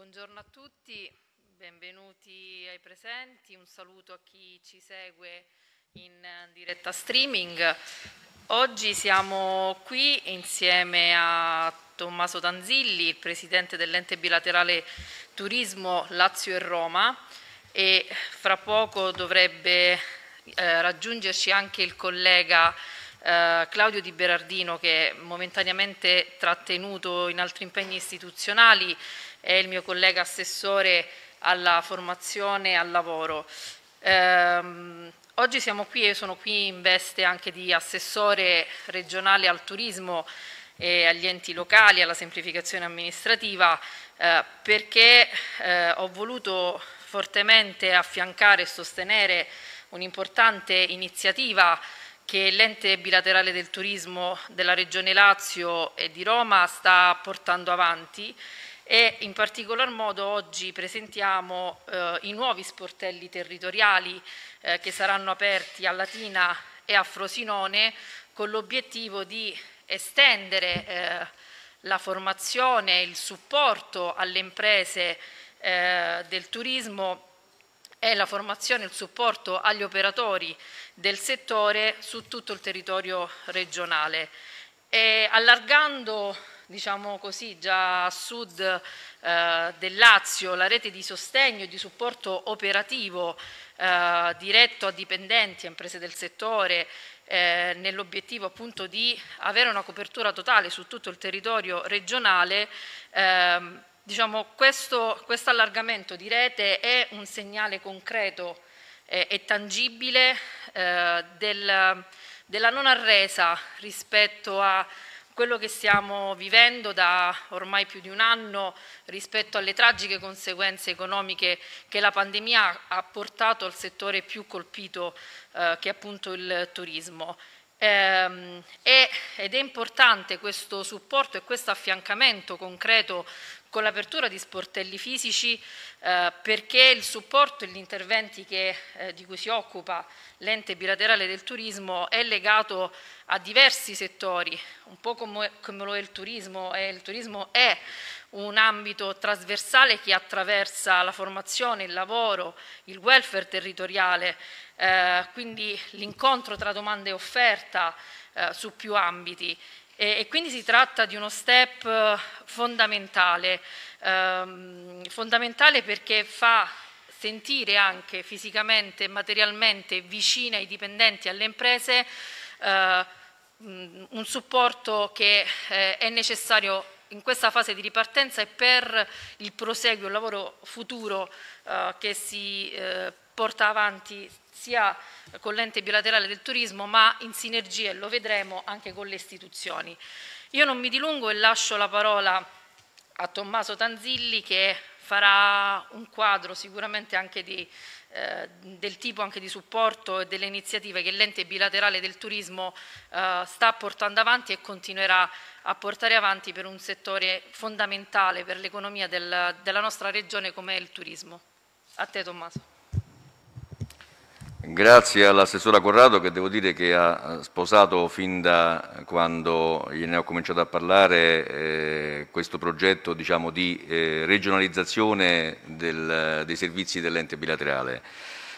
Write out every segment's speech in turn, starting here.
Buongiorno a tutti, benvenuti ai presenti, un saluto a chi ci segue in eh, diretta streaming. Oggi siamo qui insieme a Tommaso Tanzilli, il presidente dell'ente bilaterale Turismo Lazio e Roma e fra poco dovrebbe eh, raggiungerci anche il collega eh, Claudio Di Berardino che è momentaneamente trattenuto in altri impegni istituzionali, è il mio collega assessore alla formazione e al lavoro. Eh, oggi siamo qui e sono qui in veste anche di assessore regionale al turismo e agli enti locali, alla semplificazione amministrativa, eh, perché eh, ho voluto fortemente affiancare e sostenere un'importante iniziativa che l'ente bilaterale del turismo della Regione Lazio e di Roma sta portando avanti e in particolar modo oggi presentiamo eh, i nuovi sportelli territoriali eh, che saranno aperti a Latina e a Frosinone con l'obiettivo di estendere eh, la formazione e il supporto alle imprese eh, del turismo è la formazione e il supporto agli operatori del settore su tutto il territorio regionale. E allargando diciamo così, già a sud eh, del Lazio la rete di sostegno e di supporto operativo eh, diretto a dipendenti e imprese del settore eh, nell'obiettivo appunto di avere una copertura totale su tutto il territorio regionale ehm, Diciamo, questo, allargamento di rete è un segnale concreto eh, e tangibile eh, del, della non arresa rispetto a quello che stiamo vivendo da ormai più di un anno rispetto alle tragiche conseguenze economiche che la pandemia ha portato al settore più colpito eh, che è appunto il turismo. Ehm, ed è importante questo supporto e questo affiancamento concreto con l'apertura di sportelli fisici eh, perché il supporto e gli interventi che, eh, di cui si occupa l'ente bilaterale del turismo è legato a diversi settori, un po' come, come lo è il turismo, e il turismo è un ambito trasversale che attraversa la formazione, il lavoro, il welfare territoriale, eh, quindi l'incontro tra domanda e offerta eh, su più ambiti e quindi si tratta di uno step eh, fondamentale, ehm, fondamentale perché fa sentire anche fisicamente e materialmente vicine ai dipendenti e alle imprese eh, mm, un supporto che eh, è necessario in questa fase di ripartenza e per il proseguo, il lavoro futuro eh, che si eh, porta avanti sia con l'ente bilaterale del turismo, ma in sinergia, e lo vedremo, anche con le istituzioni. Io non mi dilungo e lascio la parola a Tommaso Tanzilli che farà un quadro sicuramente anche di, eh, del tipo anche di supporto e delle iniziative che l'ente bilaterale del turismo eh, sta portando avanti e continuerà a portare avanti per un settore fondamentale per l'economia del, della nostra regione come è il turismo. A te Tommaso. Grazie all'assessora Corrado che devo dire che ha sposato fin da quando gliene ho cominciato a parlare eh, questo progetto diciamo, di eh, regionalizzazione del, dei servizi dell'ente bilaterale.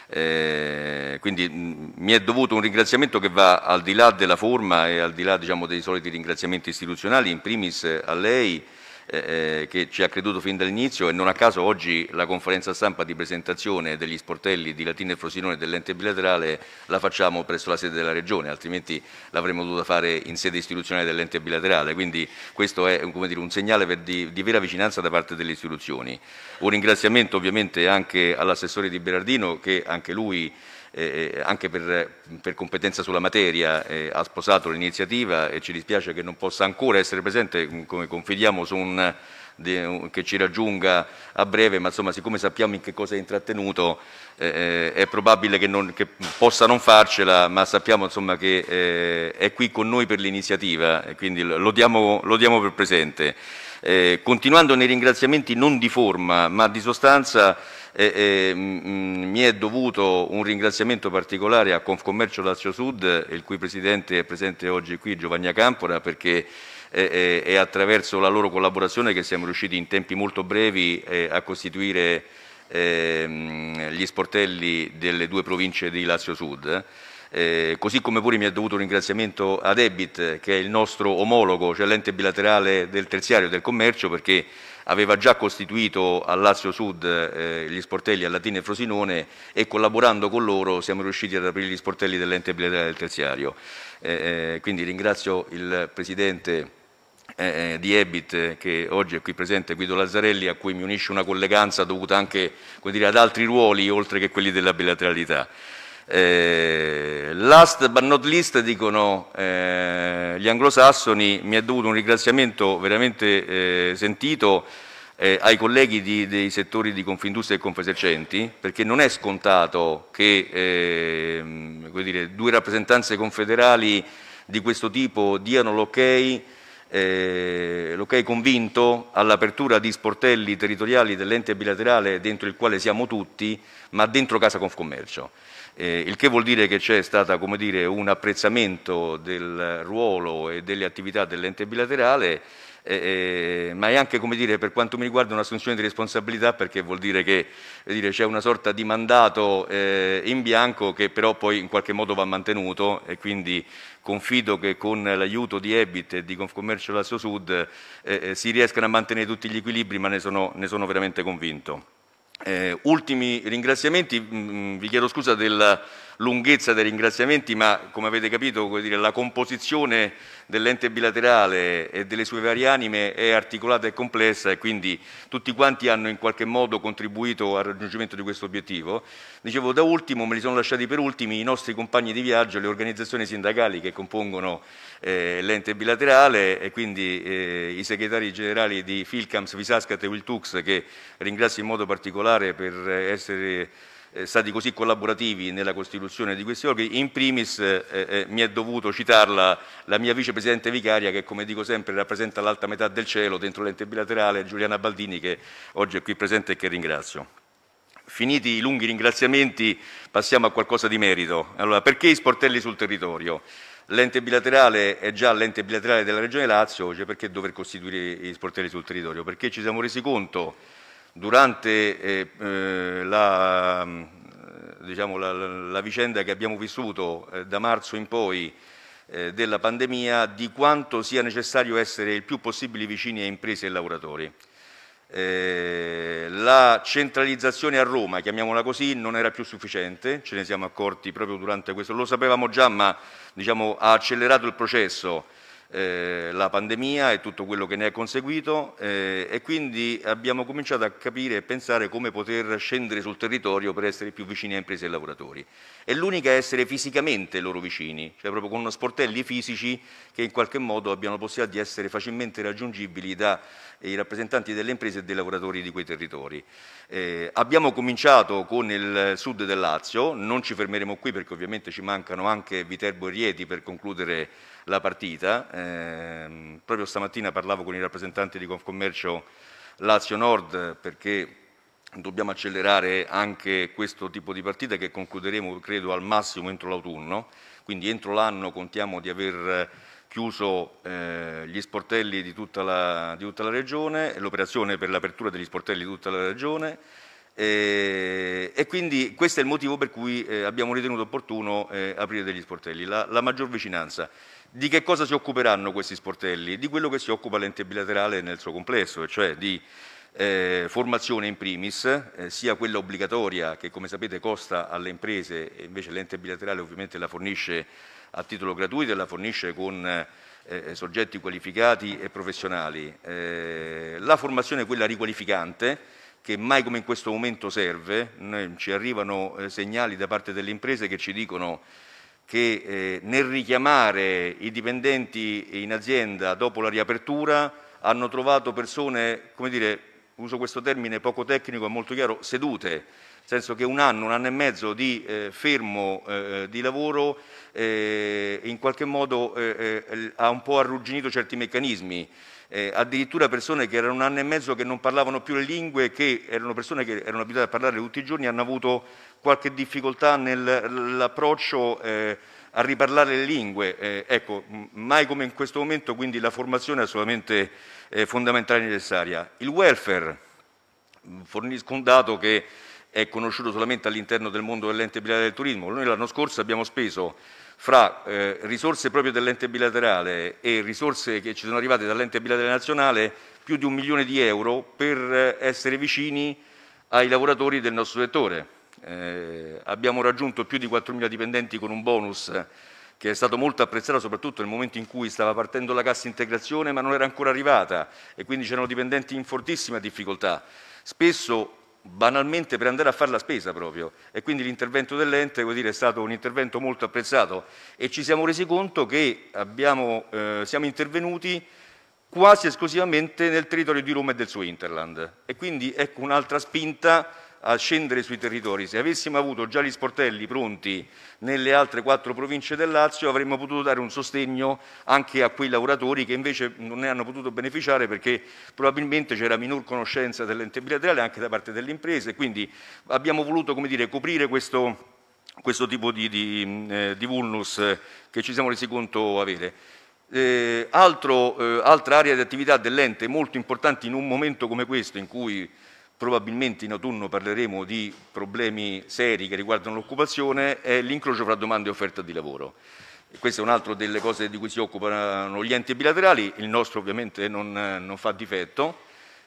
Eh, quindi mh, mm, mi è dovuto un ringraziamento che va al di là della forma e al di là diciamo, dei soliti ringraziamenti istituzionali, in primis a lei eh, eh, che ci ha creduto fin dall'inizio e non a caso oggi la conferenza stampa di presentazione degli sportelli di Latina e Frosinone dell'ente bilaterale la facciamo presso la sede della Regione, altrimenti l'avremmo dovuta fare in sede istituzionale dell'ente bilaterale. Quindi questo è dire, un segnale di, di, vera vicinanza da parte delle istituzioni. Un ringraziamento ovviamente anche all'assessore Di Berardino che anche lui eh, eh, anche per, per, competenza sulla materia, eh, ha sposato l'iniziativa e ci dispiace che non possa ancora essere presente, mm, come confidiamo su un che ci raggiunga a breve, ma insomma siccome sappiamo in che cosa è intrattenuto eh, eh, è probabile che, non, che, possa non farcela, ma sappiamo insomma, che eh, è qui con noi per l'iniziativa e quindi lo diamo, lo diamo per presente. Eh, continuando nei ringraziamenti non di forma ma di sostanza, e, e, mh, mm, mm, mi è dovuto un ringraziamento particolare a Confcommercio Lazio Sud, il cui presidente è presente oggi qui, Giovanni Campora, perché eh, eh, è attraverso la loro collaborazione che siamo riusciti in tempi molto brevi eh, a costituire eh, gli sportelli delle due province di Lazio Sud. Eh, così come pure mi è dovuto un ringraziamento ad Ebit, che è il nostro omologo, cioè l'ente bilaterale del terziario del commercio, perché aveva già costituito a Lazio Sud eh, gli sportelli a Latina e Frosinone e collaborando con loro siamo riusciti ad aprire gli sportelli dell'ente bilaterale del terziario. Eh, eh, quindi ringrazio il Presidente eh, eh, di Ebit che oggi è qui presente, Guido Lazzarelli, a cui mi unisce una colleganza dovuta anche dire, ad altri ruoli oltre che quelli della bilateralità. Eh, last but not least, dicono eh, gli anglosassoni, mi è dovuto un ringraziamento veramente eh, sentito eh, ai colleghi di, dei settori di Confindustria e Confesercenti, perché non è scontato che ehm, dire, due rappresentanze confederali di questo tipo diano l'ok eh, l'ok convinto all'apertura di sportelli territoriali dell'ente bilaterale dentro il quale siamo tutti, ma dentro Casa Confcommercio eh, il che vuol dire che c'è stato un apprezzamento del ruolo e delle attività dell'ente bilaterale, eh, eh, ma è anche dire, per quanto mi riguarda un'assunzione di responsabilità perché vuol dire che c'è una sorta di mandato eh, in bianco che però poi in qualche modo va mantenuto e quindi confido che con l'aiuto di Ebit e di Confcommercio Lazio Sud eh, eh, si riescano a mantenere tutti gli equilibri ma ne sono, ne sono veramente convinto. Eh, ultimi ringraziamenti, mh, mm, mm, vi chiedo scusa del lunghezza dei ringraziamenti, ma come avete capito dire, la composizione dell'ente bilaterale e delle sue varie anime è articolata e complessa e quindi tutti quanti hanno in qualche modo contribuito al raggiungimento di questo obiettivo. Dicevo da ultimo, me li sono lasciati per ultimi i nostri compagni di viaggio, le organizzazioni sindacali che compongono eh, l'ente bilaterale e quindi eh, i segretari generali di Filcams, Visascat e Wiltux che ringrazio in modo particolare per eh, essere eh, stati così collaborativi nella costituzione di questi organi. In primis eh, eh, mi è dovuto citarla la mia vicepresidente vicaria che come dico sempre rappresenta l'alta metà del cielo dentro l'ente bilaterale, Giuliana Baldini che oggi è qui presente e che ringrazio. Finiti i lunghi ringraziamenti passiamo a qualcosa di merito. Allora, perché i sportelli sul territorio? L'ente bilaterale è già l'ente bilaterale della Regione Lazio, cioè perché dover costituire i sportelli sul territorio? Perché ci siamo resi conto durante eh, eh, la diciamo, la, la, vicenda che abbiamo vissuto eh, da marzo in poi eh, della pandemia di quanto sia necessario essere il più possibile vicini a imprese e lavoratori. Eh, la centralizzazione a Roma, chiamiamola così, non era più sufficiente, ce ne siamo accorti proprio durante questo, lo sapevamo già, ma diciamo, ha accelerato il processo eh, la pandemia e tutto quello che ne è conseguito eh, e quindi abbiamo cominciato a capire e pensare come poter scendere sul territorio per essere più vicini a imprese e lavoratori. E l'unica è essere fisicamente loro vicini, cioè proprio con sportelli fisici che in qualche modo abbiano la possibilità di essere facilmente raggiungibili dai rappresentanti delle imprese e dei lavoratori di quei territori. Eh, abbiamo cominciato con il sud del Lazio, non ci fermeremo qui perché ovviamente ci mancano anche Viterbo e Rieti per concludere la partita. Eh, proprio stamattina parlavo con i rappresentanti di Confcommercio Lazio Nord perché dobbiamo accelerare anche questo tipo di partita che concluderemo credo al massimo entro l'autunno, quindi entro l'anno contiamo di aver chiuso eh, gli sportelli di tutta la, di tutta la regione, l'operazione per l'apertura degli sportelli di tutta la regione eh, e quindi questo è il motivo per cui eh, abbiamo ritenuto opportuno eh, aprire degli sportelli, la, la maggior vicinanza. Di che cosa si occuperanno questi sportelli? Di quello che si occupa l'ente bilaterale nel suo complesso, cioè di eh, formazione in primis, eh, sia quella obbligatoria che come sapete costa alle imprese e invece l'ente bilaterale ovviamente la fornisce a titolo gratuito e la fornisce con eh, eh soggetti qualificati e professionali. Eh, la formazione quella riqualificante che mai come in questo momento serve, ci arrivano eh, segnali da parte delle imprese che ci dicono che eh, nel richiamare i dipendenti in azienda dopo la riapertura hanno trovato persone, come dire, uso questo termine poco tecnico e molto chiaro, sedute, nel senso che un anno, un anno e mezzo di eh, fermo eh, eh di lavoro eh, in qualche modo eh, ha un po' arrugginito certi meccanismi eh, addirittura persone che erano un anno e mezzo che non parlavano più le lingue, che erano persone che erano abituate a parlare tutti i giorni, hanno avuto qualche difficoltà nell'approccio eh, a riparlare le lingue. Eh, ecco, mai come in questo momento, quindi la formazione è assolutamente eh, fondamentale e necessaria. Il welfare, mm, fornisco un dato che è conosciuto solamente all'interno del mondo dell'ente privato del turismo. Noi l'anno scorso abbiamo speso fra eh, risorse proprio dell'ente bilaterale e risorse che ci sono arrivate dall'ente bilaterale nazionale, più di un milione di euro per eh, essere vicini ai lavoratori del nostro settore. Eh, abbiamo raggiunto più di 4.000 dipendenti con un bonus che è stato molto apprezzato soprattutto nel momento in cui stava partendo la cassa integrazione ma non era ancora arrivata e quindi c'erano dipendenti in fortissima difficoltà. Spesso banalmente per andare a fare la spesa proprio e quindi l'intervento dell'ente dire, è stato un intervento molto apprezzato e ci siamo resi conto che abbiamo, eh, siamo intervenuti quasi esclusivamente nel territorio di Roma e del suo Interland e quindi ecco un'altra spinta a scendere sui territori. Se avessimo avuto già gli sportelli pronti nelle altre quattro province del Lazio, avremmo potuto dare un sostegno anche a quei lavoratori che invece non ne hanno potuto beneficiare perché probabilmente c'era minor conoscenza dell'ente bilaterale anche da parte delle imprese. Quindi abbiamo voluto dire, coprire questo, questo tipo di, di, eh, di vulnus che ci siamo resi conto avere. Eh, altro, eh, altra area di attività dell'ente molto importante in un momento come questo in cui probabilmente in autunno parleremo di problemi seri che riguardano l'occupazione, è l'incrocio fra domanda e offerta di lavoro. Questa è un'altra delle cose di cui si occupano gli enti bilaterali, il nostro ovviamente non, non fa difetto,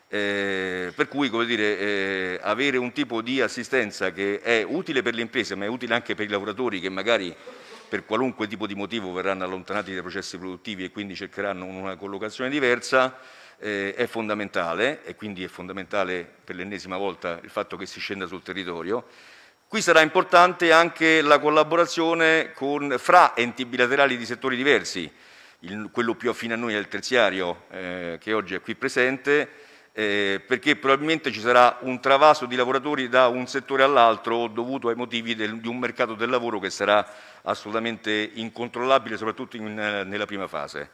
eh, per cui come dire, eh, avere un tipo di assistenza che è utile per le imprese ma è utile anche per i lavoratori che magari per qualunque tipo di motivo verranno allontanati dai processi produttivi e quindi cercheranno una collocazione diversa, eh, è fondamentale e quindi è fondamentale per l'ennesima volta il fatto che si scenda sul territorio. Qui sarà importante anche la collaborazione con, fra enti bilaterali di settori diversi. Il, quello più affine a noi è il terziario eh, che oggi è qui presente, eh, perché probabilmente ci sarà un travaso di lavoratori da un settore all'altro dovuto ai motivi del, di un mercato del lavoro che sarà assolutamente incontrollabile, soprattutto in, nella prima fase.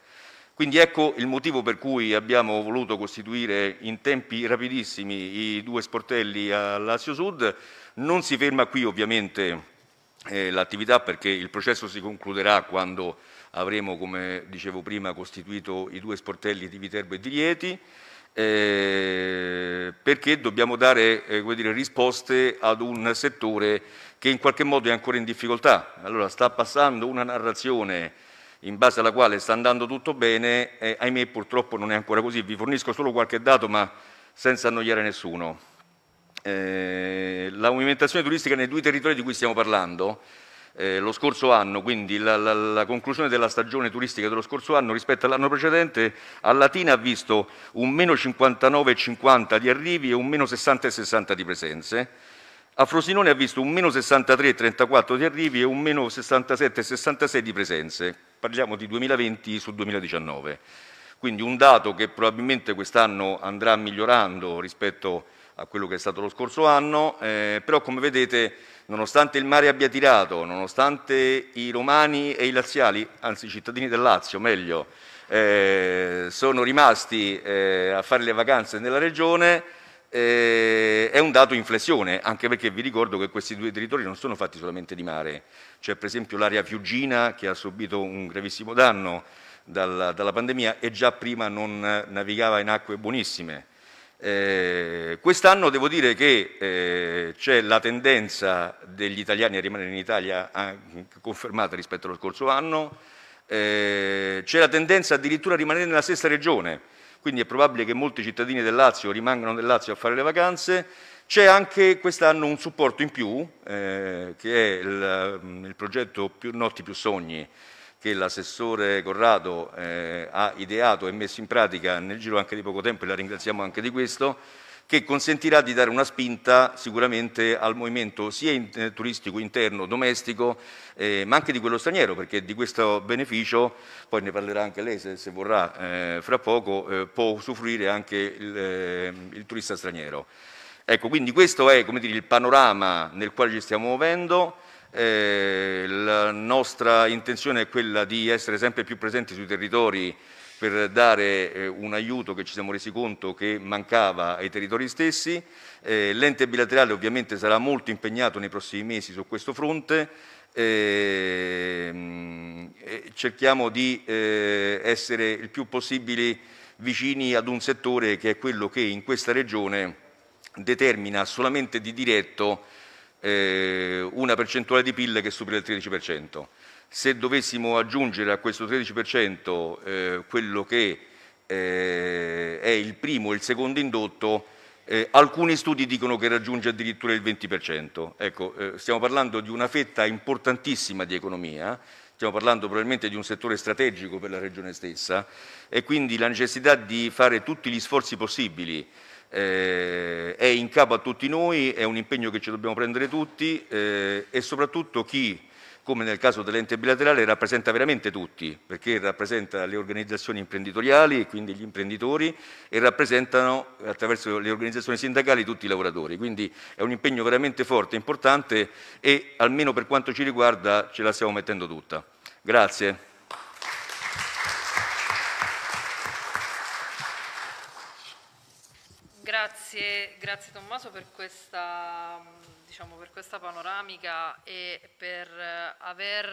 Quindi ecco il motivo per cui abbiamo voluto costituire in tempi rapidissimi i due sportelli a Lazio Sud. Non si ferma qui ovviamente eh, l'attività perché il processo si concluderà quando avremo, come dicevo prima, costituito i due sportelli di Viterbo e di Rieti. Eh, perché dobbiamo dare eh, dire, risposte ad un settore che in qualche modo è ancora in difficoltà. Allora, sta passando una narrazione in base alla quale sta andando tutto bene, eh, ahimè purtroppo non è ancora così, vi fornisco solo qualche dato ma senza annoiare nessuno. Eh, la movimentazione turistica nei due territori di cui stiamo parlando, eh, lo scorso anno, quindi la, la, la, conclusione della stagione turistica dello scorso anno rispetto all'anno precedente, a Latina ha visto un meno 59,50 di arrivi e un meno 60,60 di presenze, a Frosinone ha visto un meno 63,34 di arrivi e un meno 67,66 di presenze. Parliamo di 2020 su 2019. Quindi un dato che probabilmente quest'anno andrà migliorando rispetto a quello che è stato lo scorso anno, eh, però come vedete nonostante il mare abbia tirato, nonostante i romani e i laziali, anzi i cittadini del Lazio meglio, eh, sono rimasti eh, a fare le vacanze nella regione, eh, è un dato in flessione, anche perché vi ricordo che questi due territori non sono fatti solamente di mare, c'è cioè, per esempio l'area fiuggina che ha subito un gravissimo danno dalla, dalla pandemia e già prima non navigava in acque buonissime. Eh, quest'anno devo dire che eh, c'è la tendenza degli italiani a rimanere in Italia confermata rispetto allo scorso anno, eh, c'è la tendenza addirittura a rimanere nella stessa regione, quindi è probabile che molti cittadini del Lazio rimangano nel Lazio a fare le vacanze. C'è anche quest'anno un supporto in più, eh, che è il, mm, il progetto più, Notti più Sogni, che l'assessore Corrado eh, ha ideato e messo in pratica nel giro anche di poco tempo e la ringraziamo anche di questo che consentirà di dare una spinta sicuramente al movimento sia in, eh, turistico interno, domestico, eh, ma anche di quello straniero, perché di questo beneficio, poi ne parlerà anche lei se, se vorrà eh, fra poco, eh, può usufruire anche il, eh, il, turista straniero. Ecco, quindi questo è dire, il panorama nel quale ci stiamo muovendo. Eh, la nostra intenzione è quella di essere sempre più presenti sui territori per dare eh, un aiuto che ci siamo resi conto che mancava ai territori stessi. Eh, l'ente bilaterale ovviamente sarà molto impegnato nei prossimi mesi su questo fronte. Eh, cerchiamo di eh, essere il più possibile vicini ad un settore che è quello che in questa regione determina solamente di diretto eh, una percentuale di PIL che supera il 13%. Se dovessimo aggiungere a questo 13% eh, quello che eh, è il primo e il secondo indotto, eh, alcuni studi dicono che raggiunge addirittura il 20%. Ecco, eh, stiamo parlando di una fetta importantissima di economia, stiamo parlando probabilmente di un settore strategico per la regione stessa e quindi la necessità di fare tutti gli sforzi possibili eh, è in capo a tutti noi, è un impegno che ci dobbiamo prendere tutti eh, e soprattutto chi come nel caso dell'ente bilaterale rappresenta veramente tutti, perché rappresenta le organizzazioni imprenditoriali e quindi gli imprenditori e rappresentano attraverso le organizzazioni sindacali tutti i lavoratori. Quindi è un impegno veramente forte, importante e almeno per quanto ci riguarda ce la stiamo mettendo tutta. Grazie. Grazie, grazie Tommaso per questa diciamo, per questa panoramica e per eh, aver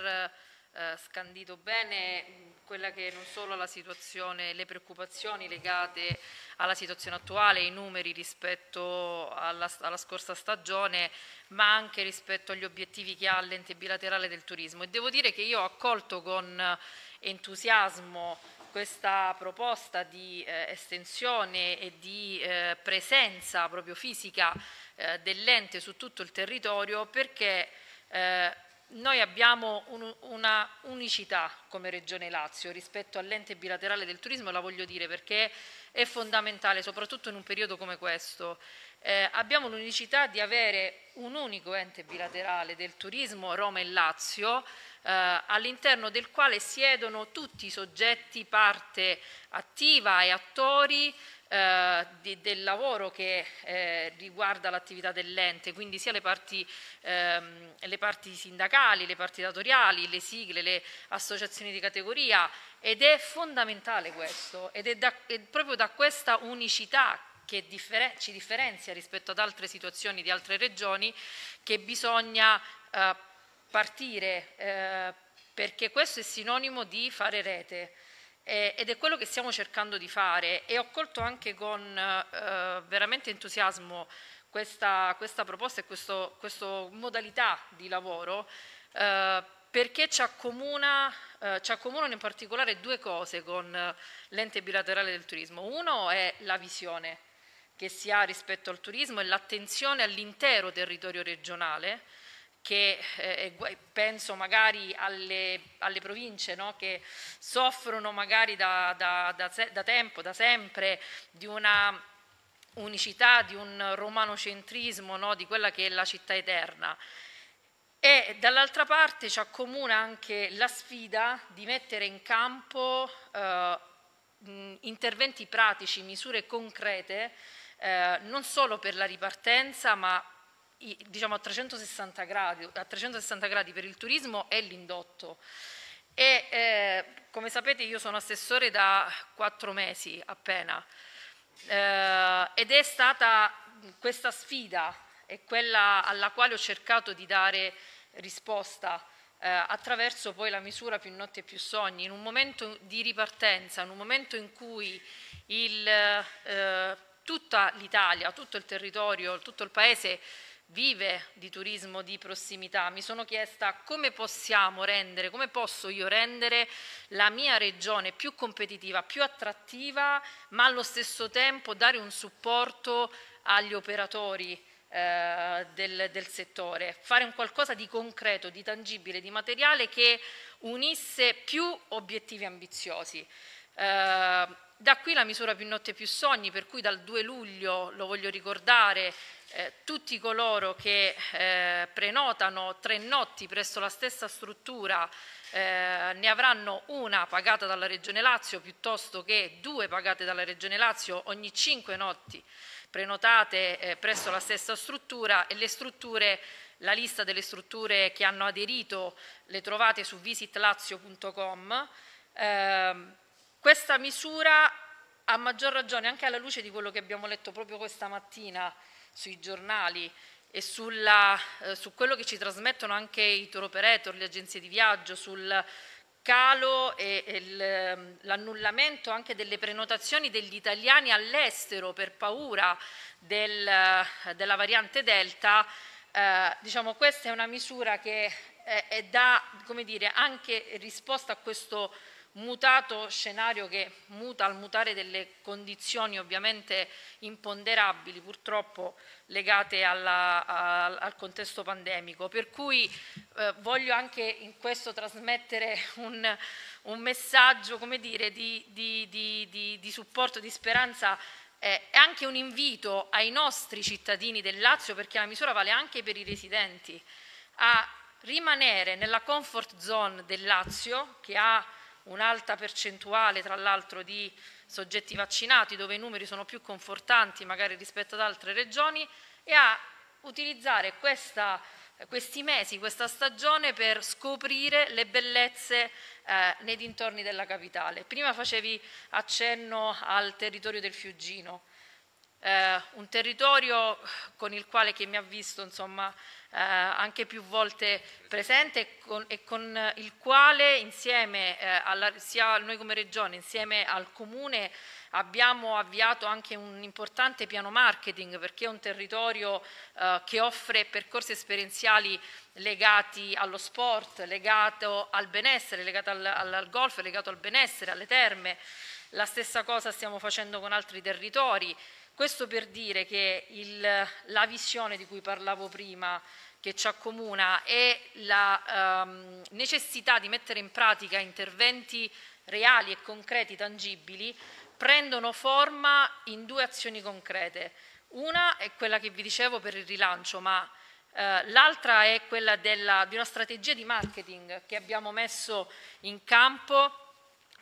eh, scandito bene quella che non solo la situazione, le preoccupazioni legate alla situazione attuale, i numeri rispetto alla, alla scorsa stagione, ma anche rispetto agli obiettivi che ha l'ente bilaterale del turismo. E devo dire che io ho accolto con entusiasmo questa proposta di eh, estensione e di eh, presenza proprio fisica eh, dell'ente su tutto il territorio perché eh, noi abbiamo un, una unicità come Regione Lazio rispetto all'ente bilaterale del turismo, la voglio dire perché è fondamentale, soprattutto in un periodo come questo. Eh, abbiamo l'unicità di avere un unico ente bilaterale del turismo Roma e Lazio, eh, all'interno del quale siedono tutti i soggetti parte attiva e attori eh, di, del lavoro che eh, riguarda l'attività dell'ente, quindi sia le parti, ehm, le parti, sindacali, le parti datoriali, le sigle, le associazioni di categoria ed è fondamentale questo ed è, da, è proprio da questa unicità che differen ci differenzia rispetto ad altre situazioni di altre regioni che bisogna eh, partire eh, perché questo è sinonimo di fare rete eh, ed è quello che stiamo cercando di fare e ho colto anche con eh, veramente entusiasmo questa, questa proposta e questa modalità di lavoro eh, perché ci, accomuna, eh, ci, accomunano in particolare due cose con l'ente bilaterale del turismo. Uno è la visione che si ha rispetto al turismo e l'attenzione all'intero territorio regionale che eh, penso magari alle, alle province no? che soffrono magari da, da, da, da tempo, da sempre, di una unicità, di un romanocentrismo, no? di quella che è la città eterna. E dall'altra parte ci accomuna anche la sfida di mettere in campo eh, interventi pratici, misure concrete, eh, non solo per la ripartenza, ma per diciamo, a, 360 gradi, a 360 gradi per il turismo è l'indotto. E eh, come sapete io sono assessore da quattro mesi appena eh, ed è stata questa sfida e quella alla quale ho cercato di dare risposta eh, attraverso poi la misura più notti e più sogni, in un momento di ripartenza, in un momento in cui il, eh, tutta l'Italia, tutto il territorio, tutto il paese vive di turismo di prossimità, mi sono chiesta come possiamo rendere, come posso io rendere la mia regione più competitiva, più attrattiva, ma allo stesso tempo dare un supporto agli operatori eh, del, del, settore, fare un qualcosa di concreto, di tangibile, di materiale che unisse più obiettivi ambiziosi. Eh, da qui la misura più notte più sogni, per cui dal 2 luglio, lo voglio ricordare, eh, tutti coloro che eh, prenotano tre notti presso la stessa struttura eh, ne avranno una pagata dalla Regione Lazio piuttosto che due pagate dalla Regione Lazio ogni cinque notti prenotate eh, presso la stessa struttura e le strutture la lista delle strutture che hanno aderito le trovate su visitlazio.com. Questa misura, a maggior ragione, anche alla luce di quello che abbiamo letto proprio questa mattina sui giornali e sulla, eh, su quello che ci trasmettono anche i tour operator, le agenzie di viaggio, sul calo e, e ehm, l'annullamento anche delle prenotazioni degli italiani all'estero per paura del, eh, della variante Delta, eh, diciamo questa è una misura che è, è come dire, anche risposta a questo mutato scenario che muta al mutare delle condizioni ovviamente imponderabili purtroppo legate alla, a, al contesto pandemico. Per cui eh, voglio anche in questo trasmettere un, un messaggio come dire, di, di, di, di supporto, di speranza eh, e eh, anche un invito ai nostri cittadini del Lazio, perché la misura vale anche per i residenti, a rimanere nella comfort zone del Lazio, che ha un'alta percentuale tra l'altro di soggetti vaccinati dove i numeri sono più confortanti magari rispetto ad altre regioni e a utilizzare questa, questi mesi, questa stagione per scoprire le bellezze eh, nei dintorni della capitale. Prima facevi accenno al territorio del Fiuggino, eh, un territorio con il quale chi mi ha visto insomma, eh, anche più volte presente e con, e con eh, il quale insieme eh, alla, sia noi come Regione insieme al Comune abbiamo avviato anche un importante piano marketing perché è un territorio eh, che offre percorsi esperienziali legati allo sport, legato al benessere, legato al, al golf, legato al benessere, alle terme. La stessa cosa stiamo facendo con altri territori. Questo per dire che il, la visione di cui parlavo prima, che ci accomuna, e la ehm, necessità di mettere in pratica interventi reali e concreti, tangibili, prendono forma in due azioni concrete. Una è quella che vi dicevo per il rilancio, ma eh, l'altra è quella della, di una strategia di marketing che abbiamo messo in campo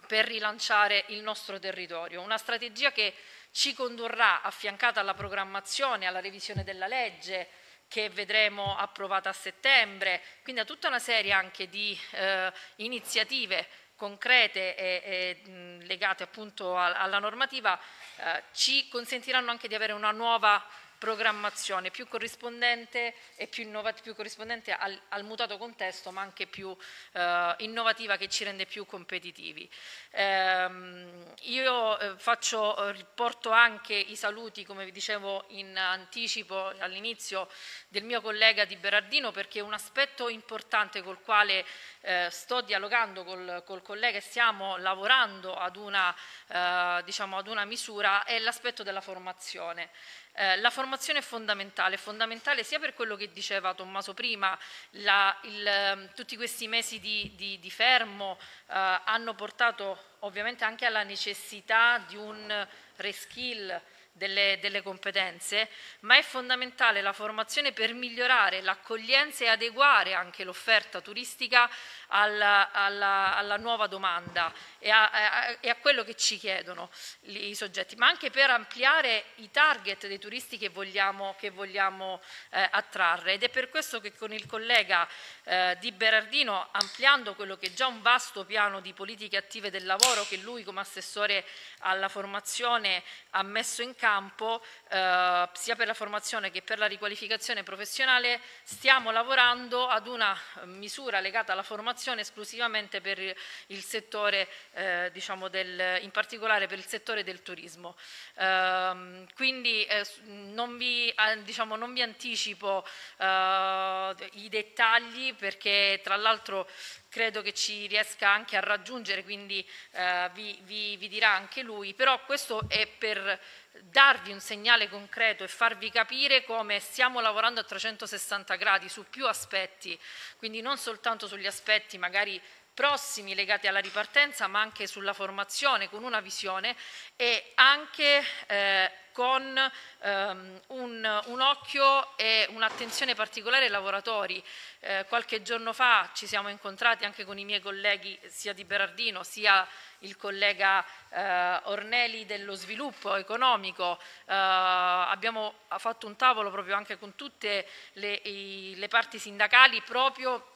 per rilanciare il nostro territorio. Una strategia che ci condurrà, affiancata alla programmazione, alla revisione della legge che vedremo approvata a settembre, quindi a tutta una serie anche di eh, iniziative concrete e, e legate appunto a, alla normativa, eh, ci consentiranno anche di avere una nuova programmazione più corrispondente e più, innovativa, più corrispondente al, al, mutato contesto, ma anche più eh, innovativa che ci rende più competitivi. Ehm, io eh, faccio, eh, riporto anche i saluti, come vi dicevo in anticipo all'inizio, del mio collega di Berardino, perché un aspetto importante col quale eh, sto dialogando col, col, collega e stiamo lavorando ad una, eh, diciamo, ad una misura è l'aspetto della formazione. Eh, la formazione è fondamentale, fondamentale sia per quello che diceva Tommaso prima, la, il, ehm, tutti questi mesi di, di, di fermo eh, hanno portato ovviamente anche alla necessità di un reskill delle, delle, competenze, ma è fondamentale la formazione per migliorare l'accoglienza e adeguare anche l'offerta turistica alla, alla, alla nuova domanda e a, a, e a, quello che ci chiedono i soggetti, ma anche per ampliare i target dei turisti che vogliamo, che vogliamo eh, attrarre. Ed è per questo che con il collega eh, Di Berardino, ampliando quello che è già un vasto piano di politiche attive del lavoro che lui come assessore alla formazione ha messo in campo, eh, sia per la formazione che per la riqualificazione professionale, stiamo lavorando ad una misura legata alla formazione formazione esclusivamente per il settore, eh, diciamo del, in particolare per il settore del turismo. Eh, quindi eh, non, vi, diciamo, non, vi, anticipo eh, i dettagli perché tra l'altro credo che ci riesca anche a raggiungere, quindi eh, vi, vi, vi dirà anche lui, però questo è per darvi un segnale concreto e farvi capire come stiamo lavorando a 360 gradi su più aspetti, quindi non soltanto sugli aspetti magari prossimi legati alla ripartenza, ma anche sulla formazione con una visione e anche eh, con ehm, un, un, occhio e un'attenzione particolare ai lavoratori. Eh, qualche giorno fa ci siamo incontrati anche con i miei colleghi sia di Berardino sia il collega eh, Orneli dello sviluppo economico. Eh, abbiamo fatto un tavolo proprio anche con tutte le, i, le parti sindacali proprio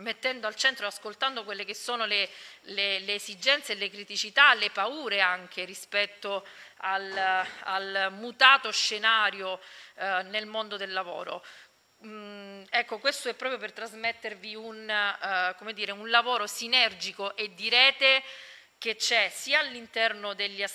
mettendo al centro, ascoltando quelle che sono le, le, le, esigenze, le criticità, le paure anche rispetto al, al mutato scenario eh, nel mondo del lavoro. Mm, ecco, questo è proprio per trasmettervi un, eh, dire, un lavoro sinergico e di rete che c'è sia all'interno della,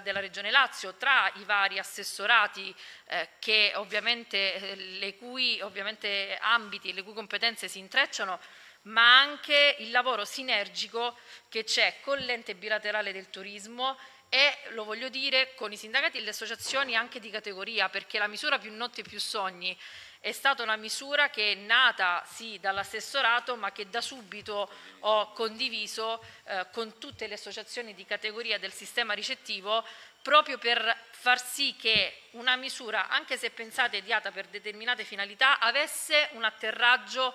della, Regione Lazio tra i vari assessorati eh, ovviamente, eh, le cui ovviamente, ambiti, le cui competenze si intrecciano, ma anche il lavoro sinergico che c'è con l'ente bilaterale del turismo e lo voglio dire con i sindacati e le associazioni anche di categoria perché la misura più notte più sogni è stata una misura che è nata sì dall'assessorato ma che da subito ho condiviso eh, con tutte le associazioni di categoria del sistema ricettivo proprio per far sì che una misura anche se pensata e ideata per determinate finalità avesse un atterraggio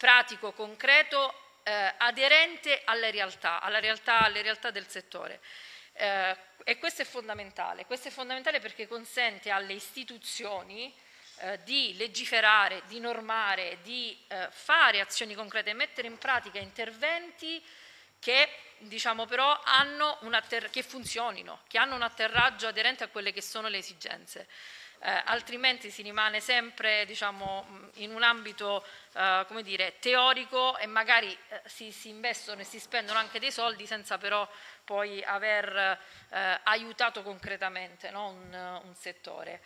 pratico, concreto, eh, aderente alle realtà, alla realtà, alle realtà del settore. Eh, e questo è fondamentale, questo è fondamentale perché consente alle istituzioni eh, di legiferare, di normare, di eh, fare azioni concrete, mettere in pratica interventi che diciamo però che funzionino, che hanno un atterraggio aderente a quelle che sono le esigenze eh, altrimenti si rimane sempre diciamo, mm, in un ambito eh, dire, teorico e magari eh, si, si, investono e si spendono anche dei soldi senza però poi aver eh, aiutato concretamente no? un, un, settore.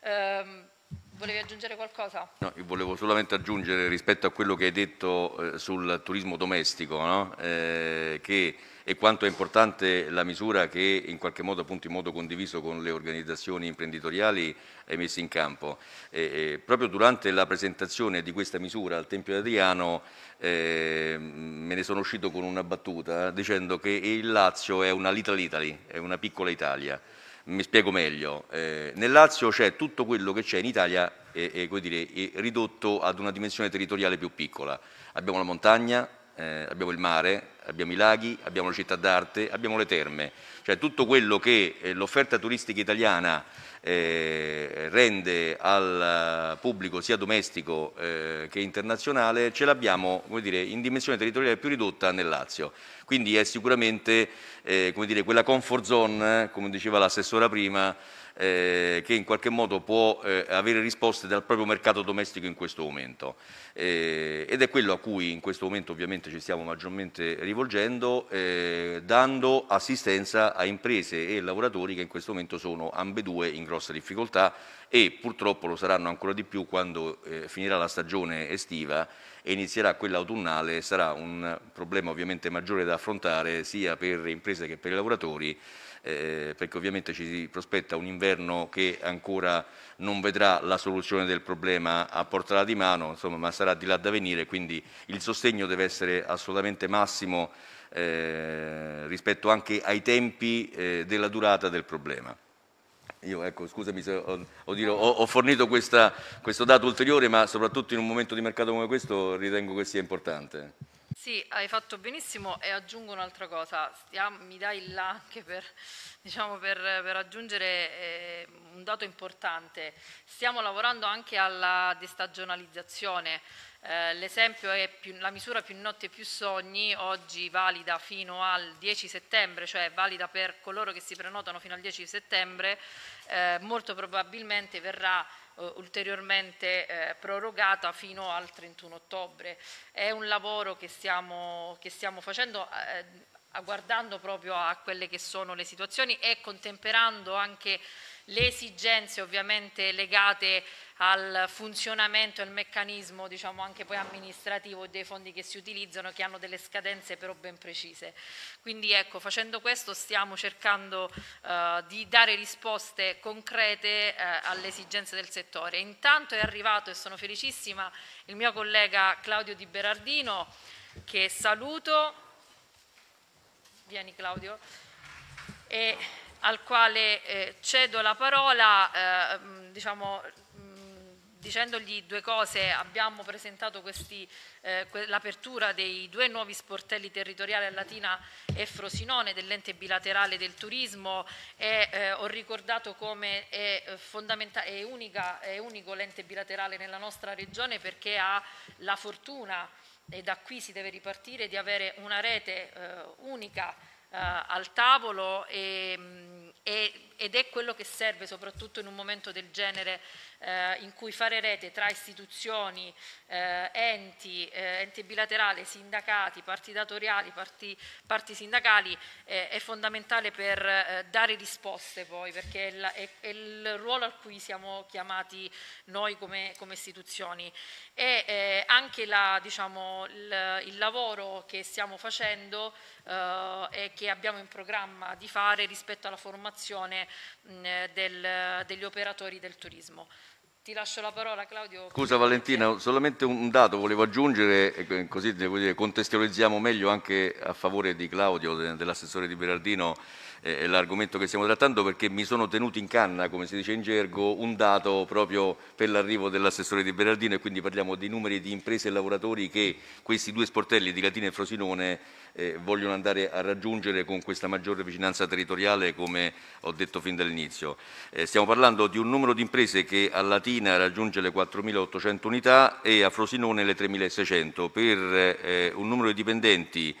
Ehm, volevi aggiungere qualcosa? No, io volevo solamente aggiungere rispetto a quello che hai detto eh, sul turismo domestico, no? Eh, che e quanto è importante la misura che in qualche modo appunto in modo condiviso con le organizzazioni imprenditoriali è messa in campo. E, e, proprio durante la presentazione di questa misura al Tempio di Adriano eh, me ne sono uscito con una battuta dicendo che il Lazio è una Little Italy, è una piccola Italia mi spiego meglio, eh, nel Lazio c'è tutto quello che c'è in Italia è, è, dire, è ridotto ad una dimensione territoriale più piccola. Abbiamo la montagna, eh, abbiamo il mare, abbiamo i laghi, abbiamo le città d'arte, abbiamo le terme, cioè tutto quello che eh, l'offerta turistica italiana eh, rende al eh, pubblico sia domestico eh, che internazionale ce l'abbiamo in dimensione territoriale più ridotta nel Lazio. Quindi è sicuramente eh, dire, quella comfort zone, come diceva l'assessora prima, eh, che in qualche modo può eh, avere risposte dal proprio mercato domestico in questo momento. Eh, ed è quello a cui in questo momento ovviamente ci stiamo maggiormente rivolgendo, eh, dando assistenza a imprese e lavoratori che in questo momento sono ambedue in grossa difficoltà e purtroppo lo saranno ancora di più quando eh, finirà la stagione estiva e inizierà quella autunnale, sarà un problema ovviamente maggiore da affrontare sia per imprese che per i lavoratori eh, perché ovviamente ci si prospetta un inverno che ancora non vedrà la soluzione del problema a portata di mano, insomma, ma sarà di là da venire, quindi il sostegno deve essere assolutamente massimo eh, rispetto anche ai tempi eh, della durata del problema. Io, ecco, scusami se ho, ho, ho fornito questa, questo dato ulteriore, ma soprattutto in un momento di mercato come questo ritengo che sia importante. Sì, hai fatto benissimo e aggiungo un'altra cosa, Stiamo, mi dai là anche per, diciamo, per, per aggiungere eh, un dato importante, stiamo lavorando anche alla destagionalizzazione, eh, l'esempio è più, la misura più notte più sogni, oggi valida fino al 10 settembre, cioè valida per coloro che si prenotano fino al 10 settembre, eh, molto probabilmente verrà eh, ulteriormente eh, prorogata fino al 31 ottobre. È un lavoro che stiamo, che stiamo facendo eh, guardando proprio a quelle che sono le situazioni e contemperando anche le esigenze ovviamente legate al funzionamento e al meccanismo diciamo anche poi amministrativo dei fondi che si utilizzano che hanno delle scadenze però ben precise. Quindi ecco, facendo questo stiamo cercando eh, di dare risposte concrete eh, alle esigenze del settore. Intanto è arrivato e sono felicissima il mio collega Claudio Di Berardino che saluto. Vieni Claudio. E al quale eh, cedo la parola, eh, diciamo dicendogli due cose, abbiamo presentato eh, que l'apertura dei due nuovi sportelli territoriali a Latina e Frosinone dell'ente bilaterale del turismo e eh, ho ricordato come è, eh, è, unica, è unico l'ente bilaterale nella nostra regione perché ha la fortuna e da qui si deve ripartire di avere una rete eh, unica eh, al tavolo e, mm, e, ed è quello che serve soprattutto in un momento del genere eh, in cui fare rete tra istituzioni, eh, enti, eh, ente bilaterale, sindacati, parti datoriali, parti, parti sindacali eh, è fondamentale per eh, dare risposte poi perché è, la, è, è, il ruolo al cui siamo chiamati noi come, come istituzioni e eh, anche la, diciamo, il, il, lavoro che stiamo facendo e che abbiamo in programma di fare rispetto alla formazione mh, del, degli operatori del turismo. Ti lascio la parola Claudio. Scusa Valentina, solamente un dato volevo aggiungere, così dire, contestualizziamo meglio anche a favore di Claudio, dell'assessore di Berardino, eh, l'argomento che stiamo trattando perché mi sono tenuto in canna, come si dice in gergo, un dato proprio per l'arrivo dell'assessore di Berardino e quindi parliamo di numeri di imprese e lavoratori che questi due sportelli di Latina e Frosinone eh, vogliono andare a raggiungere con questa maggiore vicinanza territoriale come ho detto fin dall'inizio. Eh, stiamo parlando di un numero di imprese che a Latina raggiunge le 4.800 unità e a Frosinone le 3.600 per eh, un numero di dipendenti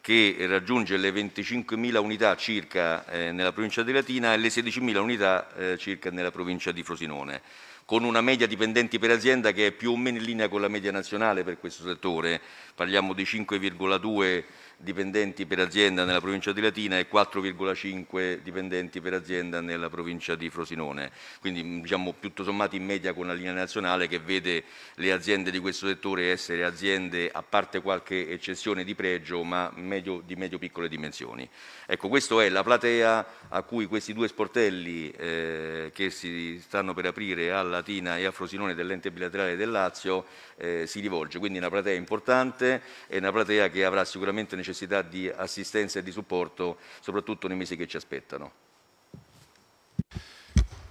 che raggiunge le 25.000 unità circa eh, nella provincia di Latina e le 16.000 unità eh, circa nella provincia di Frosinone, con una media dipendenti per azienda che è più o meno in linea con la media nazionale per questo settore, parliamo di 5,2 dipendenti per azienda nella provincia di Latina e 4,5 dipendenti per azienda nella provincia di Frosinone. Quindi mm, diciamo tutto sommato in media con la linea nazionale che vede le aziende di questo settore essere aziende a parte qualche eccezione di pregio ma medio, di medio piccole dimensioni. Ecco, questa è la platea a cui questi due sportelli eh, che si stanno per aprire a Latina e a Frosinone dell'ente bilaterale del Lazio eh, si rivolge. Quindi una platea importante e una platea che avrà sicuramente necessità necessità di assistenza e di supporto, soprattutto nei mesi che ci aspettano.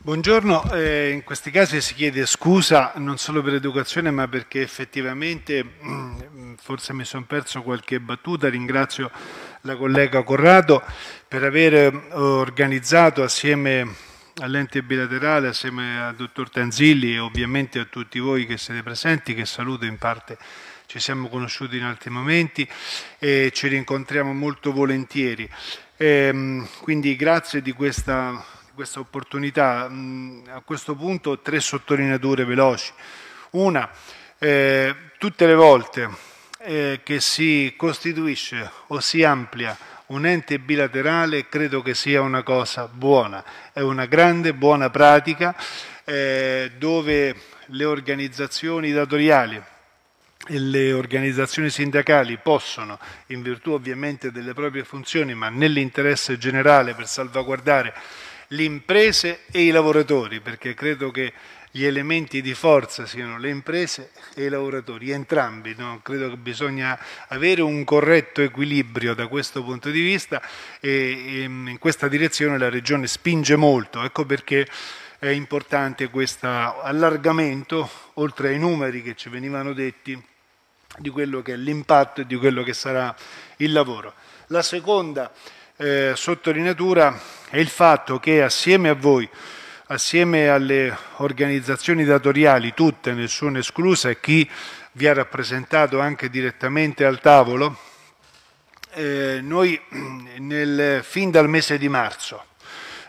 Buongiorno, eh, in questi casi si chiede scusa non solo per l'educazione ma perché effettivamente mm, forse mi sono perso qualche battuta, ringrazio la collega Corrado per aver eh, organizzato assieme all'ente bilaterale, assieme al dottor Tanzilli e ovviamente a tutti voi che siete presenti, che saluto in parte ci siamo conosciuti in altri momenti e ci rincontriamo molto volentieri. E, ehm, quindi grazie di questa, di questa opportunità. Mm, a questo punto tre sottolineature veloci. Una, eh, tutte le volte eh, che si costituisce o si amplia un ente bilaterale credo che sia una cosa buona, è una grande buona pratica eh, dove le organizzazioni datoriali, le organizzazioni sindacali possono, in virtù ovviamente delle proprie funzioni, ma nell'interesse generale per salvaguardare le imprese e i lavoratori, perché credo che gli elementi di forza siano le imprese e i lavoratori, entrambi. No? Credo che bisogna avere un corretto equilibrio da questo punto di vista e, e mm, in questa direzione la Regione spinge molto, ecco perché è importante questo allargamento, oltre ai numeri che ci venivano detti di quello che è l'impatto e di quello che sarà il lavoro. La seconda eh, sottolineatura è il fatto che assieme a voi, assieme alle organizzazioni datoriali, tutte, nessuna esclusa, e chi vi ha rappresentato anche direttamente al tavolo, eh, noi nel, fin dal mese di marzo,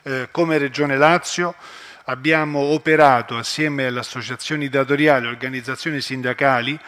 eh, come Regione Lazio, abbiamo operato assieme alle associazioni datoriali, organizzazioni sindacali,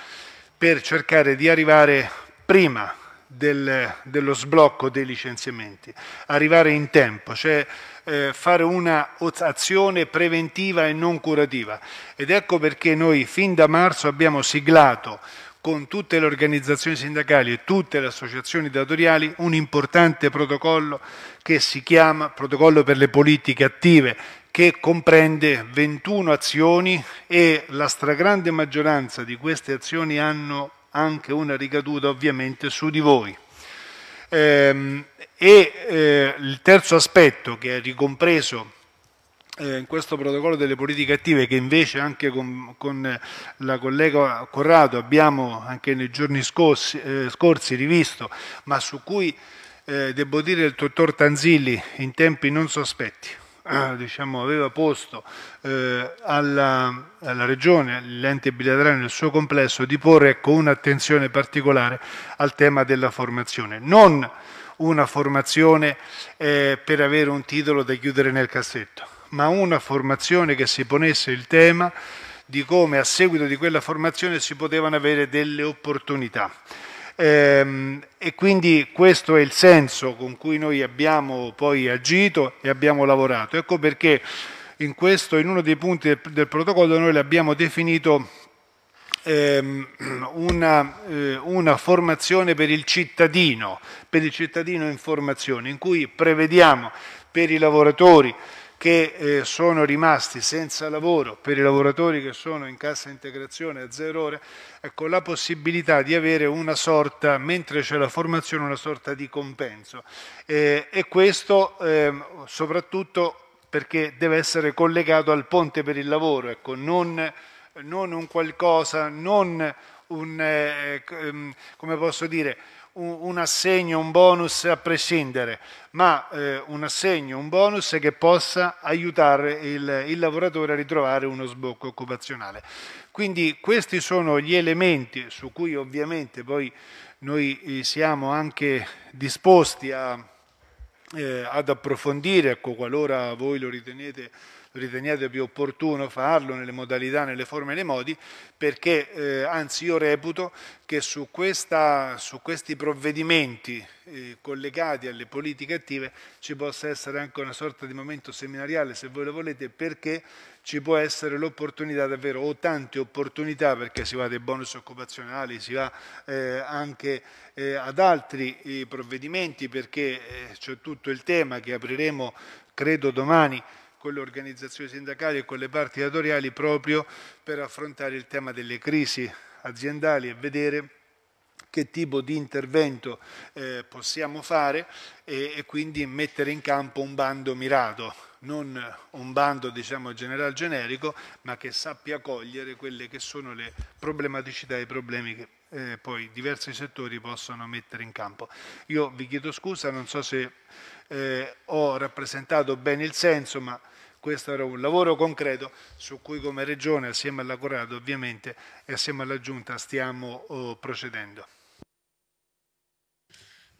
per cercare di arrivare prima del, dello sblocco dei licenziamenti, arrivare in tempo, cioè eh, fare un'azione preventiva e non curativa. Ed ecco perché noi fin da marzo abbiamo siglato con tutte le organizzazioni sindacali e tutte le associazioni datoriali un importante protocollo che si chiama Protocollo per le politiche attive che comprende 21 azioni e la stragrande maggioranza di queste azioni hanno anche una ricaduta ovviamente su di voi. Ehm, e eh, il terzo aspetto che è ricompreso eh, in questo protocollo delle politiche attive che invece anche con, con la collega Corrado abbiamo anche nei giorni scorsi, eh, scorsi rivisto, ma su cui eh, devo dire il dottor Tanzilli in tempi non sospetti. Ah, diciamo, aveva posto eh, alla, alla, Regione, all'ente bilaterale nel suo complesso, di porre ecco, un'attenzione particolare al tema della formazione. Non una formazione eh, per avere un titolo da chiudere nel cassetto, ma una formazione che si ponesse il tema di come a seguito di quella formazione si potevano avere delle opportunità. Ehm, e quindi questo è il senso con cui noi abbiamo poi agito e abbiamo lavorato. Ecco perché in, questo, in uno dei punti del, del protocollo noi l'abbiamo definito ehm, una, eh, una, formazione per il cittadino, per il cittadino in formazione, in cui prevediamo per i lavoratori che eh, sono rimasti senza lavoro, per i lavoratori che sono in cassa integrazione a zero ore, ecco, la possibilità di avere una sorta, mentre c'è la formazione, una sorta di compenso. Eh, e questo eh, soprattutto perché deve essere collegato al ponte per il lavoro, ecco, non, non un qualcosa, non un, eh, ehm, come posso dire, un, un assegno, un bonus a prescindere, ma eh, un assegno, un bonus che possa aiutare il, il lavoratore a ritrovare uno sbocco occupazionale. Quindi questi sono gli elementi su cui ovviamente poi noi eh, siamo anche disposti a, eh, ad approfondire, ecco, qualora voi lo ritenete riteniate più opportuno farlo nelle modalità, nelle forme e nei modi, perché eh, anzi io reputo che su, questa, su questi provvedimenti eh, collegati alle politiche attive ci possa essere anche una sorta di momento seminariale, se voi lo volete, perché ci può essere l'opportunità davvero, o tante opportunità, perché si va dai bonus occupazionali, si va eh, anche eh, ad altri eh, provvedimenti, perché eh, c'è tutto il tema che apriremo, credo, domani con le organizzazioni sindacali e con le parti datoriali proprio per affrontare il tema delle crisi aziendali e vedere che tipo di intervento eh, possiamo fare e, e, quindi mettere in campo un bando mirato, non un bando diciamo general generico, ma che sappia cogliere quelle che sono le problematicità e i problemi che eh, poi diversi settori possono mettere in campo. Io vi chiedo scusa, non so se eh, ho rappresentato bene il senso, ma questo era un lavoro concreto su cui come Regione, assieme alla Corrado ovviamente e assieme alla Giunta, stiamo oh, procedendo.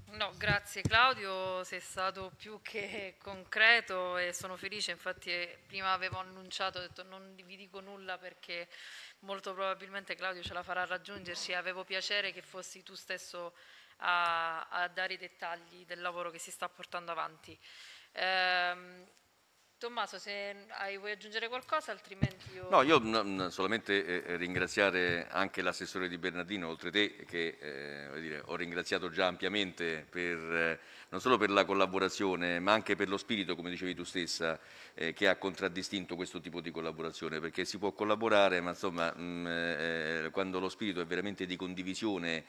No, grazie Claudio, sei stato più che concreto e sono felice, infatti eh, prima avevo annunciato, ho detto non vi dico nulla perché molto probabilmente Claudio ce la farà raggiungerci, avevo piacere che fossi tu stesso a, a dare i dettagli del lavoro che si sta portando avanti. Ehm, Tommaso, se hai, vuoi aggiungere qualcosa, altrimenti io... No, io no, solamente eh, eh, ringraziare anche l'assessore di Bernardino, oltre te, che eh, dire, ho ringraziato già ampiamente per, eh, non solo per la collaborazione, ma anche per lo spirito, come dicevi tu stessa, eh, che ha contraddistinto questo tipo di collaborazione, perché si può collaborare, ma insomma, mh, mm, eh, quando lo spirito è veramente di condivisione